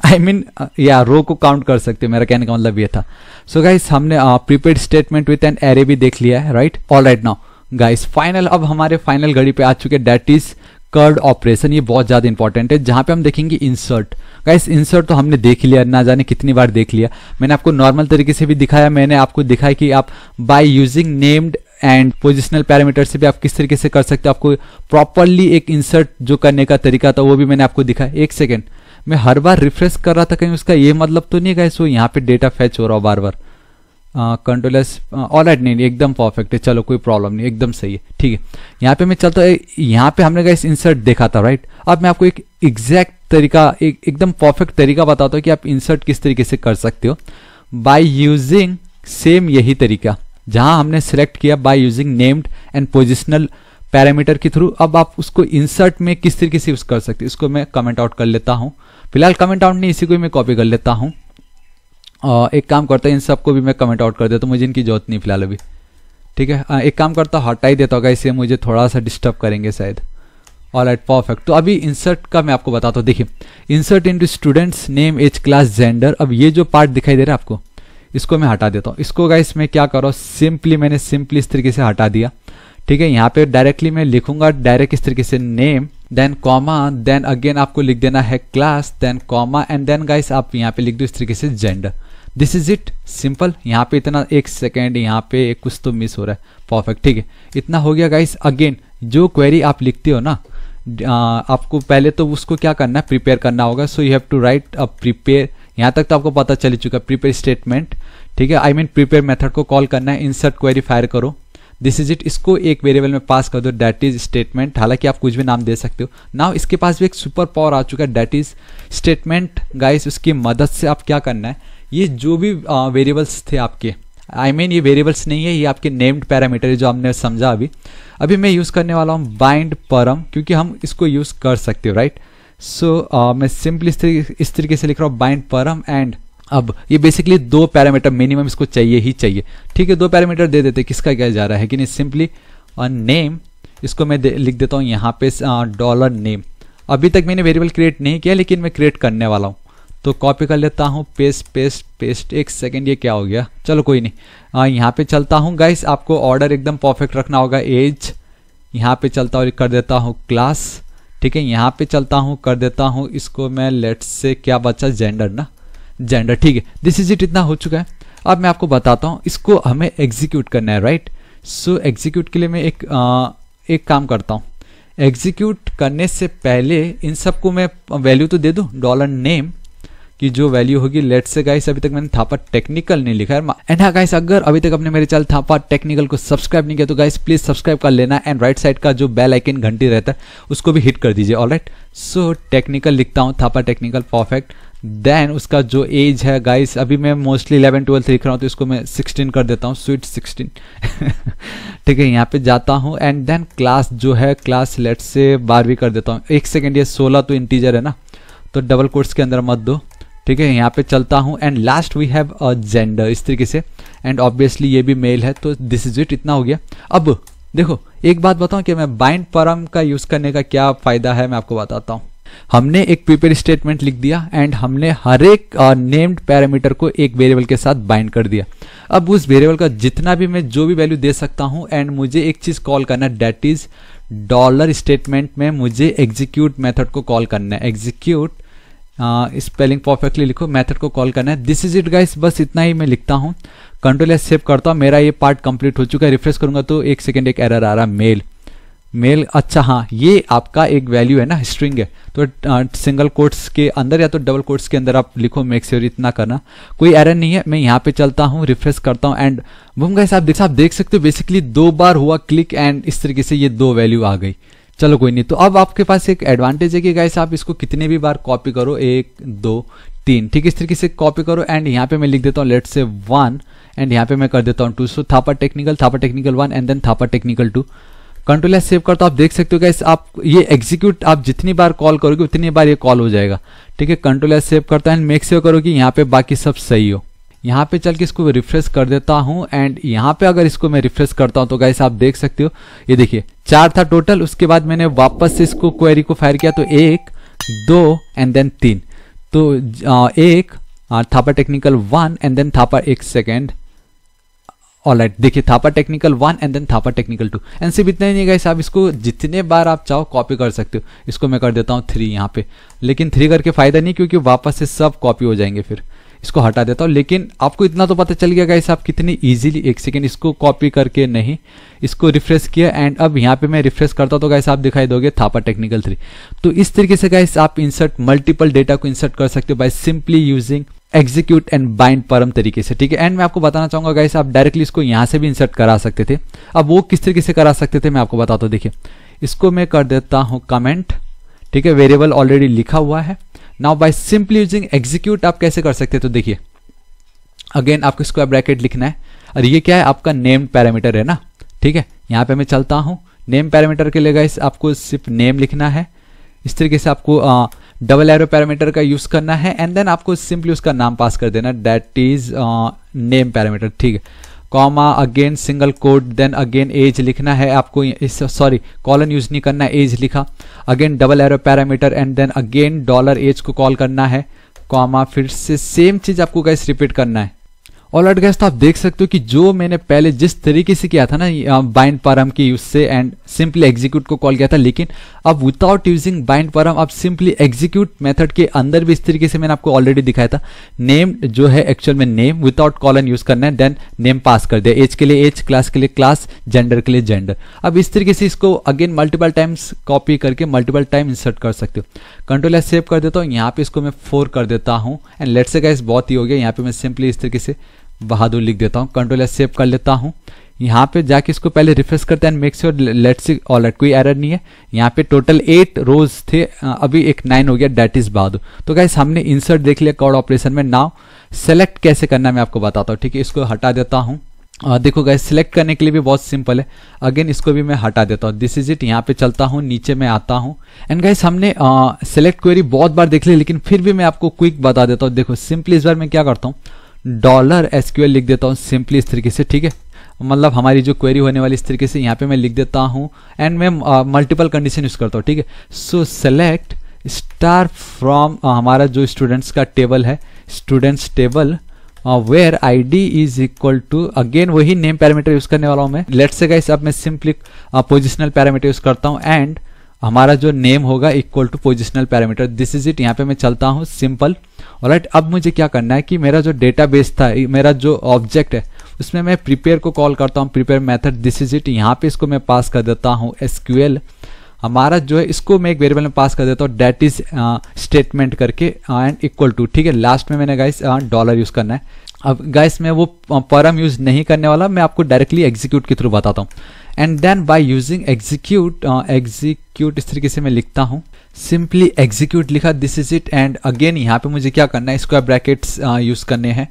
आई मीन या रो को काउंट कर सकते हो मेरा कहने का मतलब ये था सो so गाइस हमने prepared statement with an array भी देख लिया है right all right now guys final अब हमारे फाइनल घड़ी पे आ चुके डेट इज कर्ड ऑपरेशन ये बहुत ज्यादा इंपॉर्टेंट है जहां पे हम देखेंगे इंसर्ट गाइस इंसर्ट तो हमने देख लिया ना जाने कितनी बार देख लिया मैंने आपको नॉर्मल तरीके से भी दिखाया मैंने आपको दिखाया कि आप by using named and positional parameter से भी आप किस तरीके से कर सकते हो आपको प्रॉपरली एक इंसर्ट जो करने का तरीका था वो भी मैंने आपको दिखाया एक सेकेंड मैं हर बार रिफ्रेश कर रहा था कहीं उसका ये मतलब तो नहीं गाइस वो यहाँ पे डेटा फैच हो रहा हो बार बार कंट्रोल एस ऑल एट नहीं एकदम परफेक्ट है चलो कोई प्रॉब्लम नहीं एकदम सही है ठीक है यहाँ पे मैं चलता यहाँ पे हमने गाइस इंसर्ट देखा था राइट अब मैं आपको एक एग्जैक्ट तरीका एक एकदम परफेक्ट तरीका बताता हूँ कि आप इंसर्ट किस तरीके से कर सकते हो बाई यूजिंग सेम यही तरीका जहाँ हमने सेलेक्ट किया by using named and positional parameter के थ्रू अब आप उसको इंसर्ट में किस तरीके से यूज कर सकते हो इसको मैं कमेंट आउट कर लेता हूँ फिलहाल कमेंट आउट नहीं इसी को मैं कॉपी कर लेता हूँ एक काम करता हूँ इन सबको भी मैं कमेंट आउट कर देता हूँ मुझे इनकी जरूरत नहीं फिलहाल अभी ठीक है आ, एक काम करता हूँ हटा ही देता होगा इसे मुझे थोड़ा सा डिस्टर्ब करेंगे शायद ऑल एट परफेक्ट तो अभी इंसर्ट का मैं आपको बताता हूँ देखिए insert in students name age class gender अब ये जो पार्ट दिखाई दे रहा है आपको इसको मैं हटा देता हूँ इसको गाइस मैं क्या करो सिंपली मैंने सिंपली इस तरीके से हटा दिया ठीक है यहाँ पे डायरेक्टली मैं लिखूंगा डायरेक्ट इस तरीके से name then comma then again आपको लिख देना है class then comma and then guys आप यहाँ पे लिख दो इस तरीके से gender this is it simple यहाँ पे इतना एक सेकेंड यहाँ पे एक कुछ तो मिस हो रहा है परफेक्ट ठीक है इतना हो गया गाइस अगेन जो क्वेरी आप लिखते हो ना आपको पहले तो उसको क्या करना है प्रिपेयर करना होगा so you have to write a prepare यहाँ तक तो आपको पता चल चुका प्रिपेयर स्टेटमेंट ठीक है आई मीन प्रिपेयर मेथड को कॉल करना है इंसर्ट क्वेरी फायर करो दिस इज इट इसको एक वेरिएबल में पास कर दो डैट इज स्टेटमेंट हालांकि आप कुछ भी नाम दे सकते हो नाउ इसके पास भी एक सुपर पावर आ चुका है डैट इज स्टेटमेंट गाइस उसकी मदद से आप क्या करना है ये जो भी वेरिएबल्स uh, थे आपके आई I मीन mean, ये वेरिएबल्स नहीं है ये आपके नेम्ड पैरामीटर है जो हमने समझा अभी अभी मैं यूज़ करने वाला हूँ बाइंड परम क्योंकि हम इसको यूज़ कर सकते हो राइट सो मैं सिंपली इस तरीके से लिख रहा हूँ बाइंड परम एंड अब ये बेसिकली दो पैरामीटर मिनिमम इसको चाहिए ही चाहिए ठीक है दो पैरामीटर दे देते किसका क्या जा रहा है कि नहीं सिंपली नेम इसको मैं लिख देता हूँ यहाँ पे डॉलर नेम अभी तक मैंने वेरिएबल क्रिएट नहीं किया लेकिन मैं क्रिएट करने वाला हूँ तो कॉपी कर लेता हूँ पेस्ट पेस्ट पेस्ट एक सेकेंड ये क्या हो गया चलो कोई नहीं आ, यहाँ पे चलता हूँ गाइस आपको ऑर्डर एकदम परफेक्ट रखना होगा एज यहाँ पे चलता हूँ कर देता हूँ क्लास ठीक है यहाँ पे चलता हूँ कर देता हूँ इसको मैं लेट्स से क्या बचा जेंडर ना जेंडर ठीक है दिस इज इट इतना हो चुका है अब मैं आपको बताता हूँ इसको हमें एग्जीक्यूट करना है राइट सो एग्जीक्यूट के लिए मैं एक आ, एक काम करता हूँ एग्जीक्यूट करने से पहले इन सबको मैं वैल्यू तो दे दूँ डॉलर नेम कि जो वैल्यू होगी लेट से गाइस अभी तक मैंने थापा टेक्निकल नहीं लिखा है एंड हाँ गाइस अगर अभी तक अपने मेरे चैनल थापा टेक्निकल को सब्सक्राइब नहीं किया तो गाइस प्लीज सब्सक्राइब कर लेना एंड राइट साइड का जो बेल आइकन घंटी रहता है उसको भी हिट कर दीजिए ऑल सो टेक्निकल लिखता हूँ थापा टेक्निकल परफेक्ट देन उसका जो एज है गाइस अभी मैं मोस्टली इलेवन ट्वेल्थ लिख रहा हूँ तो इसको मैं सिक्सटीन कर देता हूँ स्वीट सिक्सटीन ठीक है यहाँ पे जाता हूँ एंड देन क्लास जो है क्लास लेट से बारहवीं कर देता हूँ एक सेकेंड ये सोलह तो इंटीजर है ना तो डबल कोर्स के अंदर मत दो ठीक है यहाँ पे चलता हूँ and last we have a gender इस तरीके से एंड ऑब्वियसली ये भी मेल है तो दिस इज इट इतना हो गया अब देखो एक बात बताऊँ कि मैं बाइंड परम का यूज़ करने का क्या फ़ायदा है मैं आपको बताता हूँ हमने एक प्रिपेयर स्टेटमेंट लिख दिया एंड हमने हर एक नेम्ड पैरामीटर को एक वेरिएबल के साथ बाइंड कर दिया अब उस वेरिएबल का जितना भी मैं जो भी वैल्यू दे सकता हूं एंड मुझे एक चीज कॉल करना डेट इज डॉलर स्टेटमेंट में मुझे एग्जीक्यूट मेथड को कॉल करना है एग्जीक्यूट स्पेलिंग परफेक्टली लिखो मेथड को कॉल करना है दिस इज इट गाइस बस इतना ही मैं लिखता हूँ कंट्रोल एस सेव करता हूँ मेरा ये पार्ट कंप्लीट हो चुका है रिफ्रेश करूंगा तो एक सेकेंड एक एरर आ रहा मेल मेल अच्छा हाँ ये आपका एक वैल्यू है ना स्ट्रिंग है तो सिंगल कोर्ट्स के अंदर या तो डबल कोर्ट्स के अंदर आप लिखो मेक श्योर इतना करना कोई एरर नहीं है मैं यहाँ पे चलता हूँ रिफ्रेश करता हूँ एंड बुम गए आप देख आप देख सकते हो बेसिकली दो बार हुआ क्लिक एंड इस तरीके से ये दो वैल्यू आ गई चलो कोई नहीं तो अब आपके पास एक एडवांटेज है कि गाय आप इसको कितने भी बार कॉपी करो एक दो तीन ठीक इस तरीके से कॉपी करो एंड यहाँ पे मैं लिख देता हूँ लेट से वन एंड यहाँ पे मैं कर देता हूँ two so Thapa technical Thapa technical one and then Thapa technical two control S save करता तो आप देख सकते हो गैस आप ये एग्जीक्यूट आप जितनी बार कॉल करोगे उतनी बार ये कॉल हो जाएगा ठीक है कंट्रोल एस सेव करता है एंड मेक सेव करो कि यहाँ पे बाकी सब सही हो यहाँ पे चल के इसको रिफ्रेश कर देता हूँ एंड यहाँ पे अगर इसको मैं रिफ्रेश करता हूँ तो गाइस आप देख सकते हो ये देखिए चार था टोटल उसके बाद मैंने वापस से इसको क्वेरी को फायर किया तो एक दो एंड देन तीन तो एक Thapa technical one and then Thapa एक सेकेंड ऑल राइट देखिए Thapa technical one and then Thapa technical two and सिर्फ इतना ही नहीं गाइस आप इसको जितने बार आप चाहो कॉपी कर सकते हो इसको मैं कर देता हूँ थ्री यहाँ पे लेकिन थ्री करके फायदा नहीं क्योंकि वापस से सब कॉपी हो जाएंगे फिर इसको हटा देता हूँ लेकिन आपको इतना तो पता चल गया गाइस आप कितने ईजिली एक सेकेंड इसको कॉपी करके नहीं इसको रिफ्रेश किया एंड अब यहाँ पे मैं रिफ्रेश करता तो गाइस आप दिखाई दोगे थापा टेक्निकल थ्री तो इस तरीके से गाइस आप इंसर्ट मल्टीपल डेटा को इंसर्ट कर सकते हो by simply using execute and bind param तरीके से ठीक है एंड मैं आपको बताना चाहूंगा गाइस आप डायरेक्टली इसको यहां से भी इंसर्ट करा सकते थे अब वो किस तरीके से करा सकते थे मैं आपको बताता हूं देखिए इसको मैं कर देता हूं कमेंट ठीक है वेरिएबल ऑलरेडी लिखा हुआ है now by simply using execute आप कैसे कर सकते तो देखिए अगेन आपको स्क्वायर ब्रैकेट लिखना है और ये क्या है आपका नेम पैरामीटर है ना ठीक है यहां पर मैं चलता हूं नेम पैरामीटर के लिए गाइस आपको सिर्फ नेम लिखना है इस तरीके से आपको डबल एरो पैरामीटर का यूज करना है एंड देन आपको सिंपली उसका नाम पास कर देना डेट इज नेम पैरामीटर ठीक है comma again single quote then again age लिखना है आपको इस सॉरी कॉलन यूज नहीं करना है एज लिखा again double arrow parameter and then again dollar age को कॉल करना है कॉमा फिर से सेम चीज आपको कैसे रिपीट करना है ऑल आउट गैस तो आप देख सकते हो कि जो मैंने पहले जिस तरीके से किया था ना बाइंड पारम की यूज से एंड सिंपली एग्जीक्यूट को कॉल किया था लेकिन अब विदाउट यूजिंग बाइंड पारम आप सिंपली एग्जीक्यूट मेथड के अंदर भी इस तरीके से मैंने आपको ऑलरेडी दिखाया था नेम जो है एक्चुअल में नेम विदाउट कॉलन यूज करना है देन नेम पास कर दिया एज के लिए एज क्लास के लिए क्लास जेंडर के लिए जेंडर अब इस तरीके से इसको अगेन मल्टीपल टाइम्स कॉपी करके मल्टीपल टाइम इंसर्ट कर सकते हो कंट्रोल एस सेव कर देता हूँ यहाँ पे इसको मैं फोर कर देता हूँ एंड लेट से गाइस बहुत ही हो गया यहाँ पे मैं सिंपली इस तरीके से बहादुर लिख देता हूँ कंट्रोल एस सेव कर लेता हूँ यहाँ पे जाके इसको पहले रिफ्रेश करते हैं मेक श्योर लेट सी और लेट कोई एरर नहीं है यहाँ पे टोटल एट रोज थे अभी एक नाइन हो गया डेट इज बहादुर तो गाइस हमने इंसर्ट देख लिया कॉर्ड ऑपरेशन में नाव सेलेक्ट कैसे करना मैं आपको बताता हूँ ठीक है इसको हटा देता हूँ देखो गाइस सिलेक्ट करने के लिए भी बहुत सिंपल है अगेन इसको भी मैं हटा देता हूँ दिस इज इट यहाँ पे चलता हूँ नीचे मैं आता हूँ एंड गाइस हमने सेलेक्ट क्वेरी बहुत बार देख ली लेकिन फिर भी मैं आपको क्विक बता देता हूँ देखो सिंपली इस बार मैं क्या करता हूँ डॉलर एसक्यूएल लिख देता हूँ सिंपली इस तरीके से ठीक है मतलब हमारी जो क्वेरी होने वाली इस तरीके से यहाँ पे मैं लिख देता हूँ एंड मैं मल्टीपल कंडीशन यूज़ करता हूँ ठीक है सो सेलेक्ट स्टार फ्रॉम हमारा जो स्टूडेंट्स का टेबल है students table where I D is equal to again वही नेम पैरामीटर यूज करने वाला हूँ मैं लेट से गाइस अब मैं सिंपली पोजिशनल पैरामीटर यूज करता हूँ एंड हमारा जो नेम होगा equal to positional parameter this is it यहाँ पे मैं चलता हूँ सिंपल राइट अब मुझे क्या करना है कि मेरा जो डेटाबेस था मेरा जो ऑब्जेक्ट है उसमें मैं प्रिपेयर को कॉल करता हूँ prepare method this is it यहाँ पे इसको मैं पास कर देता हूँ एसक्यूएल हमारा जो है इसको मैं एक वेरिएबल में पास कर देता हूँ डेट इज स्टेटमेंट करके एंड इक्वल टू ठीक है लास्ट में मैंने गाइस डॉलर यूज करना है अब गाइस मैं वो परम uh, यूज नहीं करने वाला मैं आपको डायरेक्टली एग्जीक्यूट के थ्रू बताता हूँ and then by using execute execute इस तरीके से मैं लिखता हूँ सिंपली एग्जीक्यूट लिखा this is it and again यहाँ पे मुझे क्या करना है स्क्वायर ब्रैकेट्स यूज करने हैं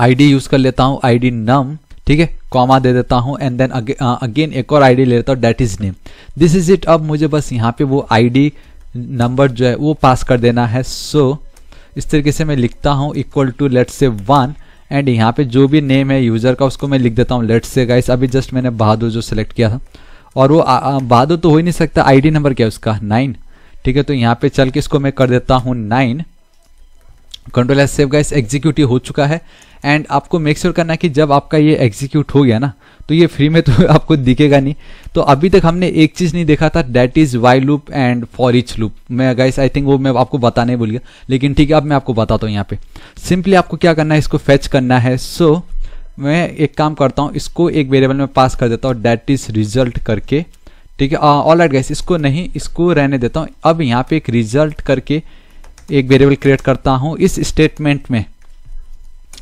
आईडी यूज कर लेता हूँ आईडी नम ठीक है कॉमा दे देता हूँ एंड देन अगेन एक और आईडी ले लेता हूँ that is name this is it अब मुझे बस यहाँ पे वो आईडी नंबर जो है वो पास कर देना है सो so, इस तरीके से मैं लिखता हूँ equal to let's say one and यहाँ पे जो भी नेम है यूज़र का उसको मैं लिख देता हूँ लेट से गाइस अभी जस्ट मैंने बहादुर जो सिलेक्ट किया था और वो बहादुर तो हो ही नहीं सकता आईडी नंबर क्या है उसका नाइन ठीक है तो यहाँ पे चल के इसको मैं कर देता हूँ nine control S save guys executive हो चुका है एंड आपको मेक श्योर sure करना कि जब आपका ये एग्जीक्यूट हो गया ना तो ये फ्री में तो आपको दिखेगा नहीं तो अभी तक हमने एक चीज़ नहीं देखा था that is while loop and for each loop मैं गाइस आई थिंक वो मैं आपको बताने भूल गया लेकिन ठीक है अब मैं आपको बताता हूँ यहाँ पे सिंपली आपको क्या करना है इसको फेच करना है सो so, मैं एक काम करता हूँ इसको एक वेरिएबल में पास कर देता हूँ डैट इज़ रिजल्ट करके ठीक है ऑल राइट गैस इसको नहीं इसको रहने देता हूँ अब यहाँ पे एक रिजल्ट करके एक वेरिएबल क्रिएट करता हूँ इस स्टेटमेंट में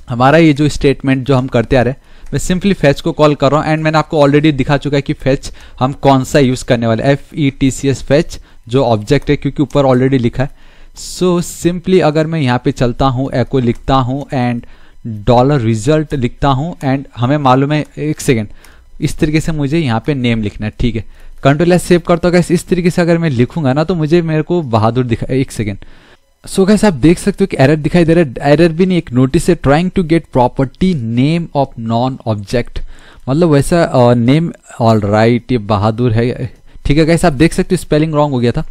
हमारा ये जो स्टेटमेंट जो हम करते आ रहे हैं मैं सिंपली फैच को कॉल कर रहा हूँ एंड मैंने आपको ऑलरेडी दिखा चुका है कि फैच हम कौन सा यूज़ करने वाले F E T C S fetch जो ऑब्जेक्ट है क्योंकि ऊपर ऑलरेडी लिखा है सो so, सिंपली अगर मैं यहाँ पे चलता हूँ एको लिखता हूँ एंड डॉलर रिजल्ट लिखता हूँ एंड हमें मालूम है एक सेकेंड इस तरीके से मुझे यहाँ पे नेम लिखना है ठीक है कंट्रोल एस सेव करता हूँ इस तरीके से अगर मैं लिखूंगा ना तो मुझे मेरे को बहादुर दिखा एक सेकेंड सो so गैस आप देख सकते हो कि एरर दिखाई दे रहा है एरर भी नहीं एक नोटिस है trying to get property name of non object मतलब वैसा नेम ऑल राइट ये बहादुर है ठीक है गैस आप देख सकते हो स्पेलिंग रॉन्ग हो गया था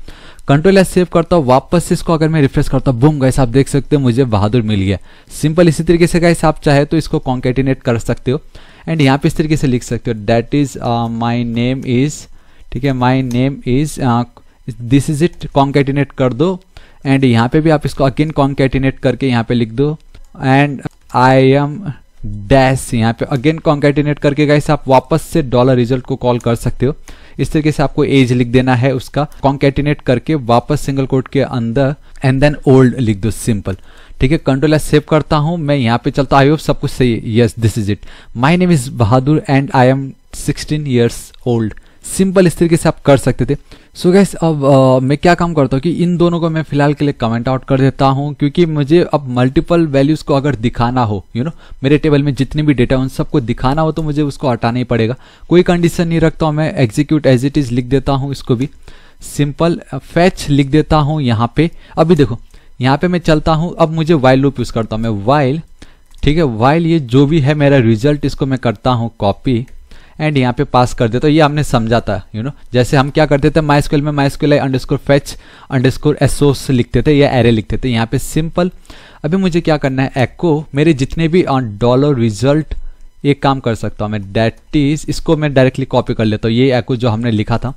कंट्रोल एस सेव करता हूँ वापस इसको अगर मैं रिफ्रेश करता हूँ बुम गैस आप देख सकते हो मुझे बहादुर मिल गया सिंपल इसी तरीके से गैस आप चाहे तो इसको कॉन्केटिनेट कर सकते हो एंड यहाँ पे इस तरीके से लिख सकते हो that is my name is ठीक है my name is this is it concatenate कर दो एंड यहाँ पे भी आप इसको अगेन कॉन्केटिनेट करके यहाँ पे लिख दो एंड आई एम डैश यहाँ पे अगेन कॉन्केटिनेट करके गाइस आप वापस से डॉलर रिजल्ट को कॉल कर सकते हो इस तरीके से आपको एज लिख देना है उसका कॉन्केटिनेट करके वापस सिंगल कोट के अंदर एंड देन ओल्ड लिख दो सिंपल ठीक है कंट्रोल एस सेव करता हूँ मैं यहाँ पे चलता आई होप सब कुछ सही yes this is it my name is Bahadur and I am sixteen years old simple इस तरीके से आप कर सकते थे सो so गैस अब आ, मैं क्या काम करता हूँ कि इन दोनों को मैं फिलहाल के लिए कमेंट आउट कर देता हूँ क्योंकि मुझे अब मल्टीपल वैल्यूज को अगर दिखाना हो यू you नो know, मेरे टेबल में जितने भी डेटा उन सबको दिखाना हो तो मुझे उसको हटाना ही पड़ेगा कोई कंडीशन नहीं रखता हूँ मैं एग्जीक्यूट एज इट इज लिख देता हूँ इसको भी सिंपल फैच लिख देता हूँ यहाँ पे अभी देखो यहाँ पे मैं चलता हूँ अब मुझे वाइल लूप यूज करता हूँ मैं वाइल ठीक है वाइल ये जो भी है मेरा रिजल्ट इसको मैं करता हूँ कॉपी एंड यहाँ पे पास कर दे तो ये हमने समझा था यू you नो know? जैसे हम क्या करते थे माइस्क्यूल में MySQL underscore fetch underscore assoc लिखते थे या एरे लिखते थे यहाँ पे सिंपल अभी मुझे क्या करना है एक्को मेरे जितने भी ऑन डॉलर रिजल्ट ये काम कर सकता हूँ मैं डेट इज इसको मैं डायरेक्टली कॉपी कर लेता हूँ ये एक्को जो हमने लिखा था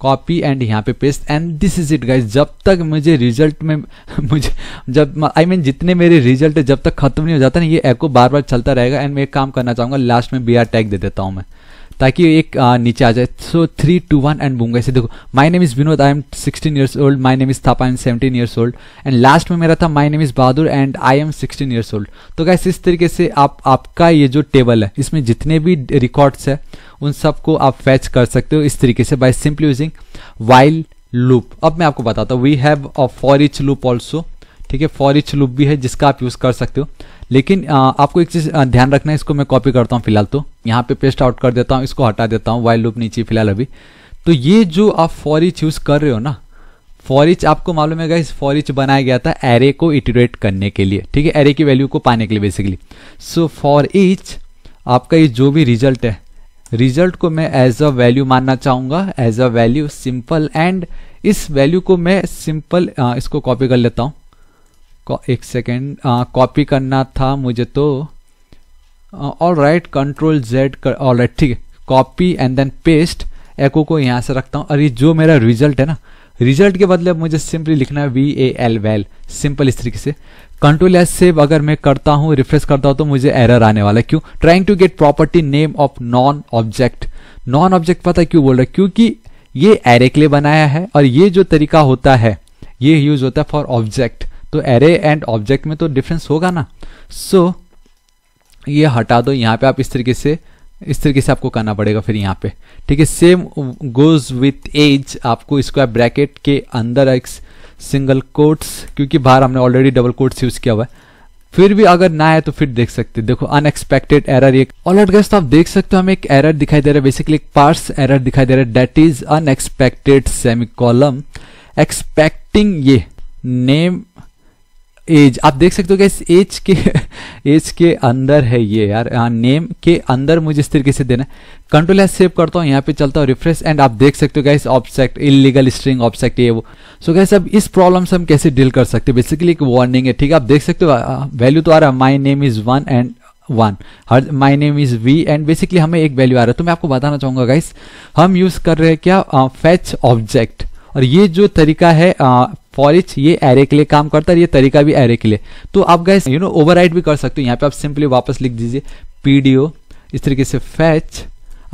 कॉपी एंड यहाँ पे paste and this is it guys जब तक मुझे रिजल्ट में मुझे जब आई I मीन mean, जितने मेरे रिजल्ट है जब तक खत्म नहीं हो जाता ना ये एक्को बार बार चलता रहेगा एंड मैं एक काम करना चाहूँगा लास्ट में बी टैग दे देता हूँ मैं ताकि एक नीचे आ जाए so three two one and बूंगा से देखो my name is Vinod I am sixteen years old my name is Thapa and seventeen years old and last में मेरा था my name is Bahadur and I am sixteen years old तो guys इस तरीके से आप आपका ये जो टेबल है इसमें जितने भी रिकॉर्ड्स है उन सबको आप फैच कर सकते हो इस तरीके से by simply using while loop अब मैं आपको बताता हूँ we have a for each loop also ठीक है फॉर इच लूप भी है जिसका आप यूज कर सकते हो लेकिन आपको एक चीज ध्यान रखना है इसको मैं कॉपी करता हूँ फिलहाल तो यहाँ पे पेस्ट आउट कर देता हूँ इसको हटा देता हूँ वाइल लूप नीचे फिलहाल अभी तो ये जो आप फॉर इच यूज कर रहे हो ना फॉर इच आपको मालूम है इस फॉर इच बनाया गया था एरे को इटरेट करने के लिए ठीक है एरे की वैल्यू को पाने के लिए बेसिकली सो फॉर इच आपका ये जो भी रिजल्ट है रिजल्ट को मैं एज अ वैल्यू मानना चाहूंगा as a value simple and इस वैल्यू को मैं सिंपल इसको कॉपी कर लेता हूँ एक सेकेंड कॉपी करना था मुझे तो all right control Z all right ठीक है copy and then paste echo को यहाँ से रखता हूँ और ये जो मेरा रिजल्ट है ना रिजल्ट के बदले मुझे सिंपली लिखना है V A L well simple इस तरीके से कंट्रोल एस सेव अगर मैं करता हूँ रिफ्रेश करता हूँ तो मुझे एरर आने वाला है क्यों trying to get property name of non object non object पता क्यों बोल रहा है क्योंकि ये एरे के लिए बनाया है और ये जो तरीका होता है ये यूज होता है फॉर ऑब्जेक्ट तो एरे एंड ऑब्जेक्ट में तो डिफरेंस होगा ना सो so, ये हटा दो यहाँ पे आप इस तरीके से इस तरीके से आपको करना पड़ेगा फिर यहाँ पे ठीक है सेम गोज विथ एज आपको स्क्वायर ब्रैकेट के अंदर एक सिंगल कोट्स क्योंकि बाहर हमने ऑलरेडी डबल कोट्स यूज किया हुआ है फिर भी अगर ना है तो फिर देख सकते देखो अनएक्सपेक्टेड एरर एक ऑलरेड गैस तो आप देख सकते हो हमें एक एरर दिखाई दे रहा है बेसिकली एक पार्स एरर दिखाई दे रहा है that is unexpected semicolon expecting ये नेम एज आप देख सकते हो गैस एज के एज के अंदर है ये यार आ, हाँ, नेम के अंदर मुझे इस तरीके से देना कंट्रोल है सेव करता हूँ यहाँ पे चलता हूँ रिफ्रेश एंड आप देख सकते हो guys object illegal string object ये वो सो गैस अब इस प्रॉब्लम से हम कैसे डील कर सकते हैं बेसिकली एक वार्निंग है ठीक है आप देख सकते हो वैल्यू तो आ रहा है my name is one and one हर my name is V and basically हमें एक वैल्यू आ रहा है तो मैं आपको बताना चाहूँगा गाइस हम यूज़ कर रहे हैं क्या फैच uh, ऑब्जेक्ट और ये जो तरीका है फॉर इच ये एरे के लिए काम करता है ये तरीका भी एरे के लिए तो आप गए यू नो ओवर भी कर सकते हो यहाँ पे आप सिंपली वापस लिख दीजिए पीडीओ इस तरीके से फैच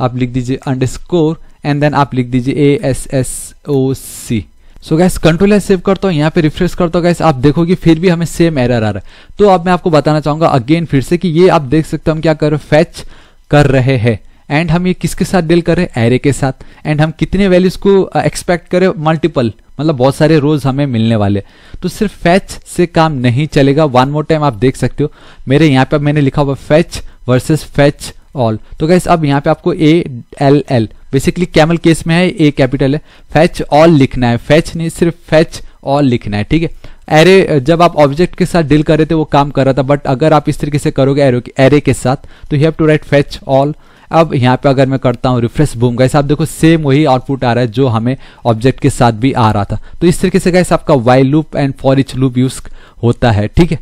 आप लिख दीजिए अंडरस्कोर एंड देन आप लिख दीजिए A S S O C so guys control save करता हूँ यहाँ पे रिफ्रेश करता हूँ गैस आप देखोगे फिर भी हमें सेम एरर आ रहा है तो अब मैं आपको बताना चाहूंगा अगेन फिर से कि ये आप देख सकते हो हम क्या कर रहे फैच कर रहे हैं एंड हम ये किसके साथ डील कर रहे हैं एरे के साथ एंड हम कितने वैल्यूज को एक्सपेक्ट करें मल्टीपल मतलब बहुत सारे रोज हमें मिलने वाले तो सिर्फ फैच से काम नहीं चलेगा वन मोर टाइम आप देख सकते हो मेरे यहाँ पे मैंने लिखा हुआ फैच वर्सेस फैच ऑल तो कैसे अब यहाँ पे आपको A L L basically camel case में है ए कैपिटल है फैच ऑल लिखना है फैच नहीं सिर्फ फैच ऑल लिखना है ठीक है एरे जब आप ऑब्जेक्ट के साथ डील कर रहे थे वो काम कर रहा था बट अगर आप इस तरीके से करोगे एरो एरे के साथ तो you have to write fetch all अब यहाँ पे अगर मैं करता हूँ रिफ्रेश बूम गैस आप देखो सेम वही आउटपुट आ रहा है जो हमें ऑब्जेक्ट के साथ भी आ रहा था तो इस तरीके से गैस आपका while loop and for each loop use होता है ठीक है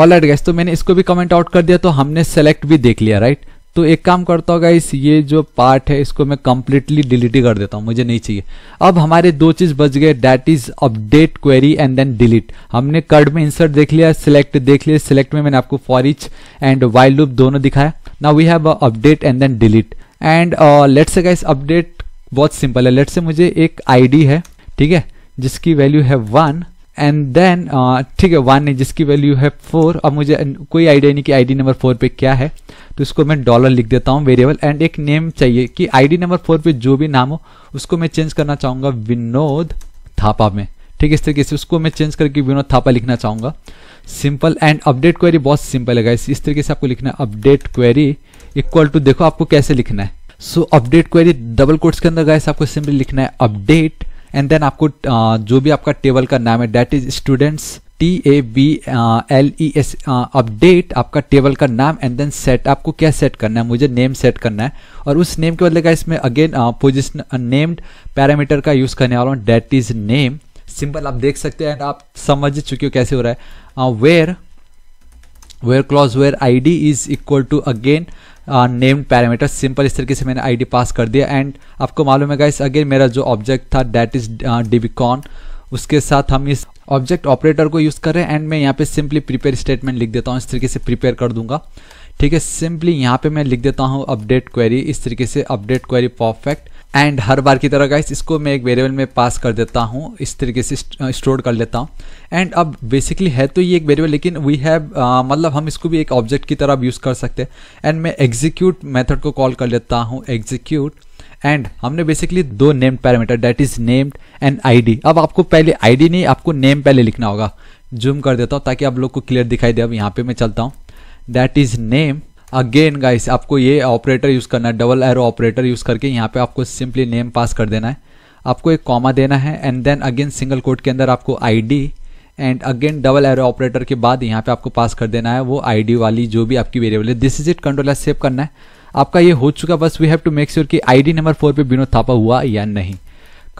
ऑल राइट गैस तो मैंने इसको भी कमेंट आउट कर दिया तो हमने सेलेक्ट भी देख लिया राइट तो एक काम करता होगा इस ये जो पार्ट है इसको मैं कम्प्लीटली डिलीट ही कर देता हूँ मुझे नहीं चाहिए अब हमारे दो चीज़ बच गए that is update query and then delete हमने कर्ड में इंसर्ट देख लिया सिलेक्ट देख लिया सिलेक्ट में मैंने आपको फॉरिच एंड वाइल्ड लुप दोनों दिखाया now we have update and then delete and से गाइस अपडेट बहुत सिंपल है लेट से मुझे एक आईडी है ठीक है जिसकी वैल्यू है वन एंड देन uh, ठीक है वन है जिसकी वैल्यू है फोर अब मुझे कोई आइडिया नहीं कि आईडी नंबर फोर पे क्या है तो इसको मैं डॉलर लिख देता हूँ वेरिएबल एंड एक नेम चाहिए कि आईडी नंबर फोर पे जो भी नाम हो उसको मैं चेंज करना चाहूँगा विनोद थापा में ठीक है इस तरीके से उसको मैं चेंज करके विनोद थापा लिखना चाहूँगा सिंपल एंड अपडेट क्वेरी बहुत सिंपल है इस तरीके से आपको लिखना है अपडेट क्वेरी इक्वल टू देखो आपको कैसे लिखना है so update query double quotes के अंदर गाइस आपको सिंपली लिखना है अपडेट एंड देन आपको जो भी आपका टेबल का नाम है that is students T A B L E S update आपका टेबल का नाम एंड देन सेट आपको क्या सेट करना है मुझे नेम सेट करना है और उस नेम के बदले का इसमें अगेन पोजिशन नेम्ड पैरामीटर का यूज करने वाला हूँ डेट इज नेम सिंपल आप देख सकते हैं आप समझ चुके हो कैसे हो रहा है where where clause where I D is equal to again named parameter simple इस तरीके से मैंने आईडी पास कर दिया एंड आपको मालूम है गाइस अगेन मेरा जो ऑब्जेक्ट था डैट इज डिबिकॉन उसके साथ हम इस ऑब्जेक्ट ऑपरेटर को यूज़ कर रहे हैं एंड मैं यहाँ पे सिंपली प्रिपेयर स्टेटमेंट लिख देता हूँ इस तरीके से प्रिपेयर कर दूंगा ठीक है सिंपली यहाँ पे मैं लिख देता हूँ अपडेट क्वेरी इस तरीके से अपडेट क्वेरी परफेक्ट एंड हर बार की तरह गाइस इसको मैं एक वेरिएबल में पास कर देता हूँ इस तरीके से स्टोर कर लेता हूँ एंड अब बेसिकली है तो ये एक वेरिएबल लेकिन वी हैव uh, मतलब हम इसको भी एक ऑब्जेक्ट की तरह यूज़ कर सकते हैं एंड मैं एग्जीक्यूट मेथड को कॉल कर लेता हूँ एग्जीक्यूट एंड हमने बेसिकली दो named parameter that is named and D अब आपको पहले डी नहीं आपको नेम पहले लिखना होगा जूम कर देता हूँ ताकि आप लोग को क्लियर दिखाई दे अब यहाँ पर मैं चलता हूँ that is name again guys आपको ये ऑपरेटर यूज़ करना है डबल एरो ऑपरेटर यूज़ करके यहाँ पे आपको सिंपली नेम पास कर देना है आपको एक कॉमा देना है and then again single quote के अंदर आपको ID and again double arrow operator के बाद यहाँ पे आपको पास कर देना है वो आईडी वाली जो भी आपकी वेरिएबल है this is it controller save करना है आपका ये हो चुका बस we have to make sure कि आईडी नंबर फोर पे विनोद थापा हुआ या नहीं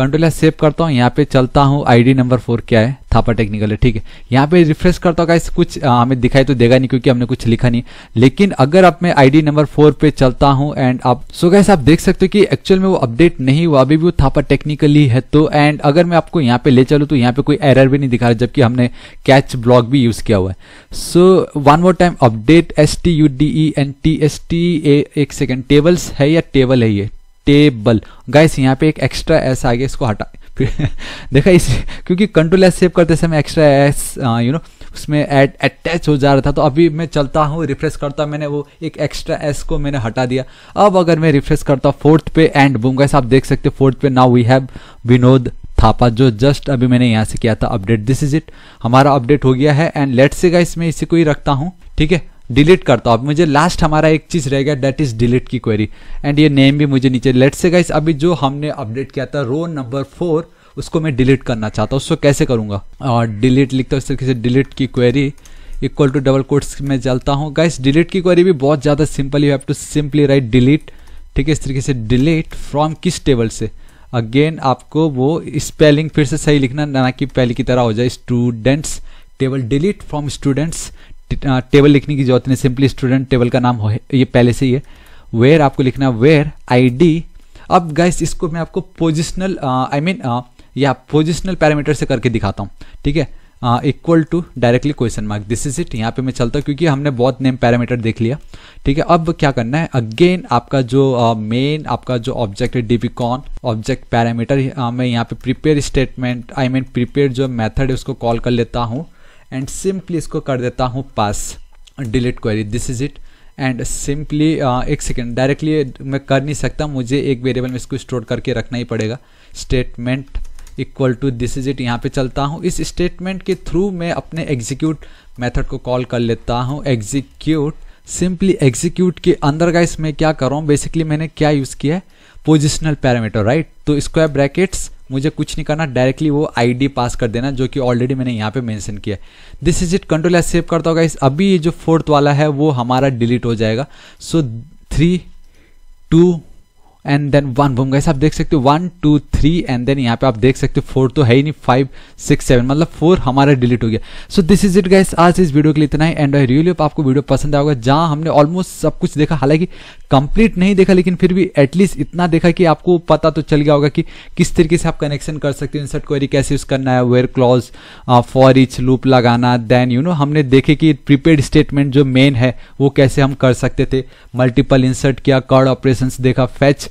कंट्रोल सेव करता हूँ यहाँ पे चलता हूँ आईडी नंबर फोर क्या है थापा टेक्निकल है ठीक है यहाँ पे रिफ्रेश करता हूँ कुछ हमें दिखाई तो देगा नहीं क्योंकि हमने कुछ लिखा नहीं लेकिन अगर आप मैं आईडी नंबर फोर पे चलता हूँ एंड आप सो गैस आप देख सकते हो कि एक्चुअल में वो अपडेट नहीं हुआ अभी भी वो थापा टेक्निकली है तो एंड अगर मैं आपको यहाँ पे ले चलू तो यहाँ पे कोई एरर भी नहीं दिखा रहा जबकि हमने कैच ब्लॉक भी यूज किया हुआ है so one more time update S T U D E N T S T एक सेकेंड टेबल्स है या टेबल है ये टेबल गाइस यहाँ पे एक एक्स्ट्रा एस आ गया इसको हटा फिर देखा इस क्योंकि कंट्रोल एस सेव करते समय एक्स्ट्रा एस यू नो उसमें एड अटैच हो जा रहा था तो अभी मैं चलता हूँ रिफ्रेश करता मैंने वो एक एक्स्ट्रा एस को मैंने हटा दिया अब अगर मैं रिफ्रेश करता फोर्थ पे एंड बूम गाइस आप देख सकते फोर्थ पे now we have Vinod Thapa जो जस्ट अभी मैंने यहाँ से किया था अपडेट दिस इज इट हमारा अपडेट हो गया है एंड लेट से गाइस मैं इसी को ही रखता हूँ ठीक है डिलीट करता हूँ मुझे लास्ट हमारा एक चीज़ रहेगा डेट इज़ डिलीट की क्वेरी एंड ये नेम भी मुझे नीचे लेट से गाइस अभी जो हमने अपडेट किया था रो नंबर फोर उसको मैं डिलीट करना चाहता हूँ उसको कैसे करूँगा और डिलीट लिखता हूँ इस तरीके से डिलीट की query equal to double quotes में चलता हूँ गाइस डिलीट की क्वेरी भी बहुत ज़्यादा simple you have to simply write delete ठीक है इस तरीके से डिलीट फ्रॉम किस टेबल से अगेन आपको वो स्पेलिंग फिर से सही लिखना ना कि पहले की तरह हो जाए students table delete from students table लिखने की जरूरत नहीं सिंपली स्टूडेंट टेबल का नाम ये पहले से ही है वेयर आपको लिखना वेयर आईडी अब गाइस इसको मैं आपको पोजिशनल आई मीन या पोजिशनल पैरामीटर से करके दिखाता हूँ ठीक है equal to directly question mark this is it यहाँ पे मैं चलता हूँ क्योंकि हमने बहुत नेम पैरामीटर देख लिया ठीक है अब क्या करना है अगेन आपका जो मेन uh, आपका जो ऑब्जेक्ट है डिविकॉन ऑब्जेक्ट पैरामीटर मैं यहाँ पे prepare statement I mean prepare जो मेथड है उसको कॉल कर लेता हूँ एंड सिंपली इसको कर देता हूँ pass delete query this is it and simply एक सेकेंड डायरेक्टली मैं कर नहीं सकता मुझे एक वेरिएबल में इसको स्टोर करके रखना ही पड़ेगा statement equal to this is it यहाँ पे चलता हूँ इस स्टेटमेंट के थ्रू मैं अपने एग्जीक्यूट मेथड को कॉल कर लेता हूँ एग्जीक्यूट सिंपली एग्जीक्यूट के अंदर का इसमें क्या कर रहा हूँ बेसिकली मैंने क्या यूज़ किया है पोजिशनल पैरामीटर राइट तो स्क्वायर ब्रैकेट्स मुझे कुछ नहीं करना डायरेक्टली वो आईडी पास कर देना जो कि ऑलरेडी मैंने यहाँ पे मेंशन किया this is it control S save करता होगा इस अभी ये जो फोर्थ वाला है वो हमारा डिलीट हो जाएगा so three two and then one boom guys आप देख सकते हो one two three and then यहाँ पे आप देख सकते हो फोर तो है ही नहीं फाइव सिक्स सेवन मतलब फोर हमारा डिलीट हो गया so this is it guys आज इस वीडियो के लिए इतना ही एंड आई रियली आपको वीडियो पसंद आएगा जहाँ हमने ऑलमोस्ट सब कुछ देखा हालांकि कंप्लीट नहीं देखा लेकिन फिर भी एटलीस्ट इतना देखा कि आपको पता तो चल गया होगा कि किस तरीके से आप कनेक्शन कर सकते हो इंसर्ट क्वेरी कैसे यूज करना है where clause for each loop लगाना देन यू नो हमने देखे कि प्रीपेड स्टेटमेंट जो मेन है वो कैसे हम कर सकते थे मल्टीपल इंसर्ट किया कर्ड ऑपरेशन देखा फैच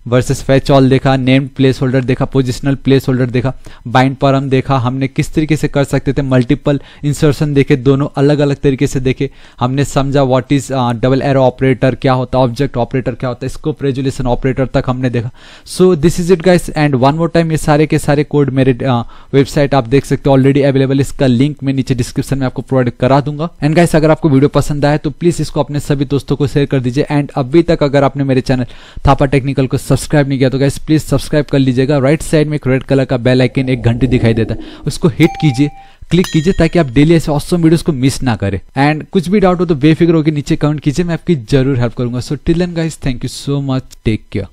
वर्सेस फैच ऑल देखा name place holder positional place holder bind param देखा हमने किस तरीके से कर सकते थे मल्टीपल इंसर्शन देखे दोनों अलग अलग तरीके से देखे हमने समझा what is double arrow operator क्या होता है ऑब्जेक्ट ऑपरेटर क्या होता है स्कोप रेजुलेशन ऑपरेटर तक हमने देखा so this is it guys and one more time ये सारे के सारे कोड मेरे वेबसाइट uh, आप देख सकते हो ऑलरेडी अवेलेबल इसका लिंक मैं नीचे डिस्क्रिप्शन में आपको प्रोवाइड करा दूंगा एंड गाइस अगर आपको वीडियो पसंद आए तो प्लीज इसको अपने सभी दोस्तों को शेयर कर दीजिए एंड अभी तक अगर आपने मेरे चैनल थापा टेक्निकल को सब्सक्राइब नहीं किया तो गाइस प्लीज़ सब्सक्राइब कर लीजिएगा राइट साइड में एक रेड कलर का बेल आइकन एक घंटे दिखाई देता है उसको हिट कीजिए क्लिक कीजिए ताकि आप डेली ऐसे ऑसम वीडियोस को मिस ना करें एंड कुछ भी डाउट हो तो बेफिक्र होकर नीचे कमेंट कीजिए मैं आपकी जरूर हेल्प करूंगा so till guys thank you so much take care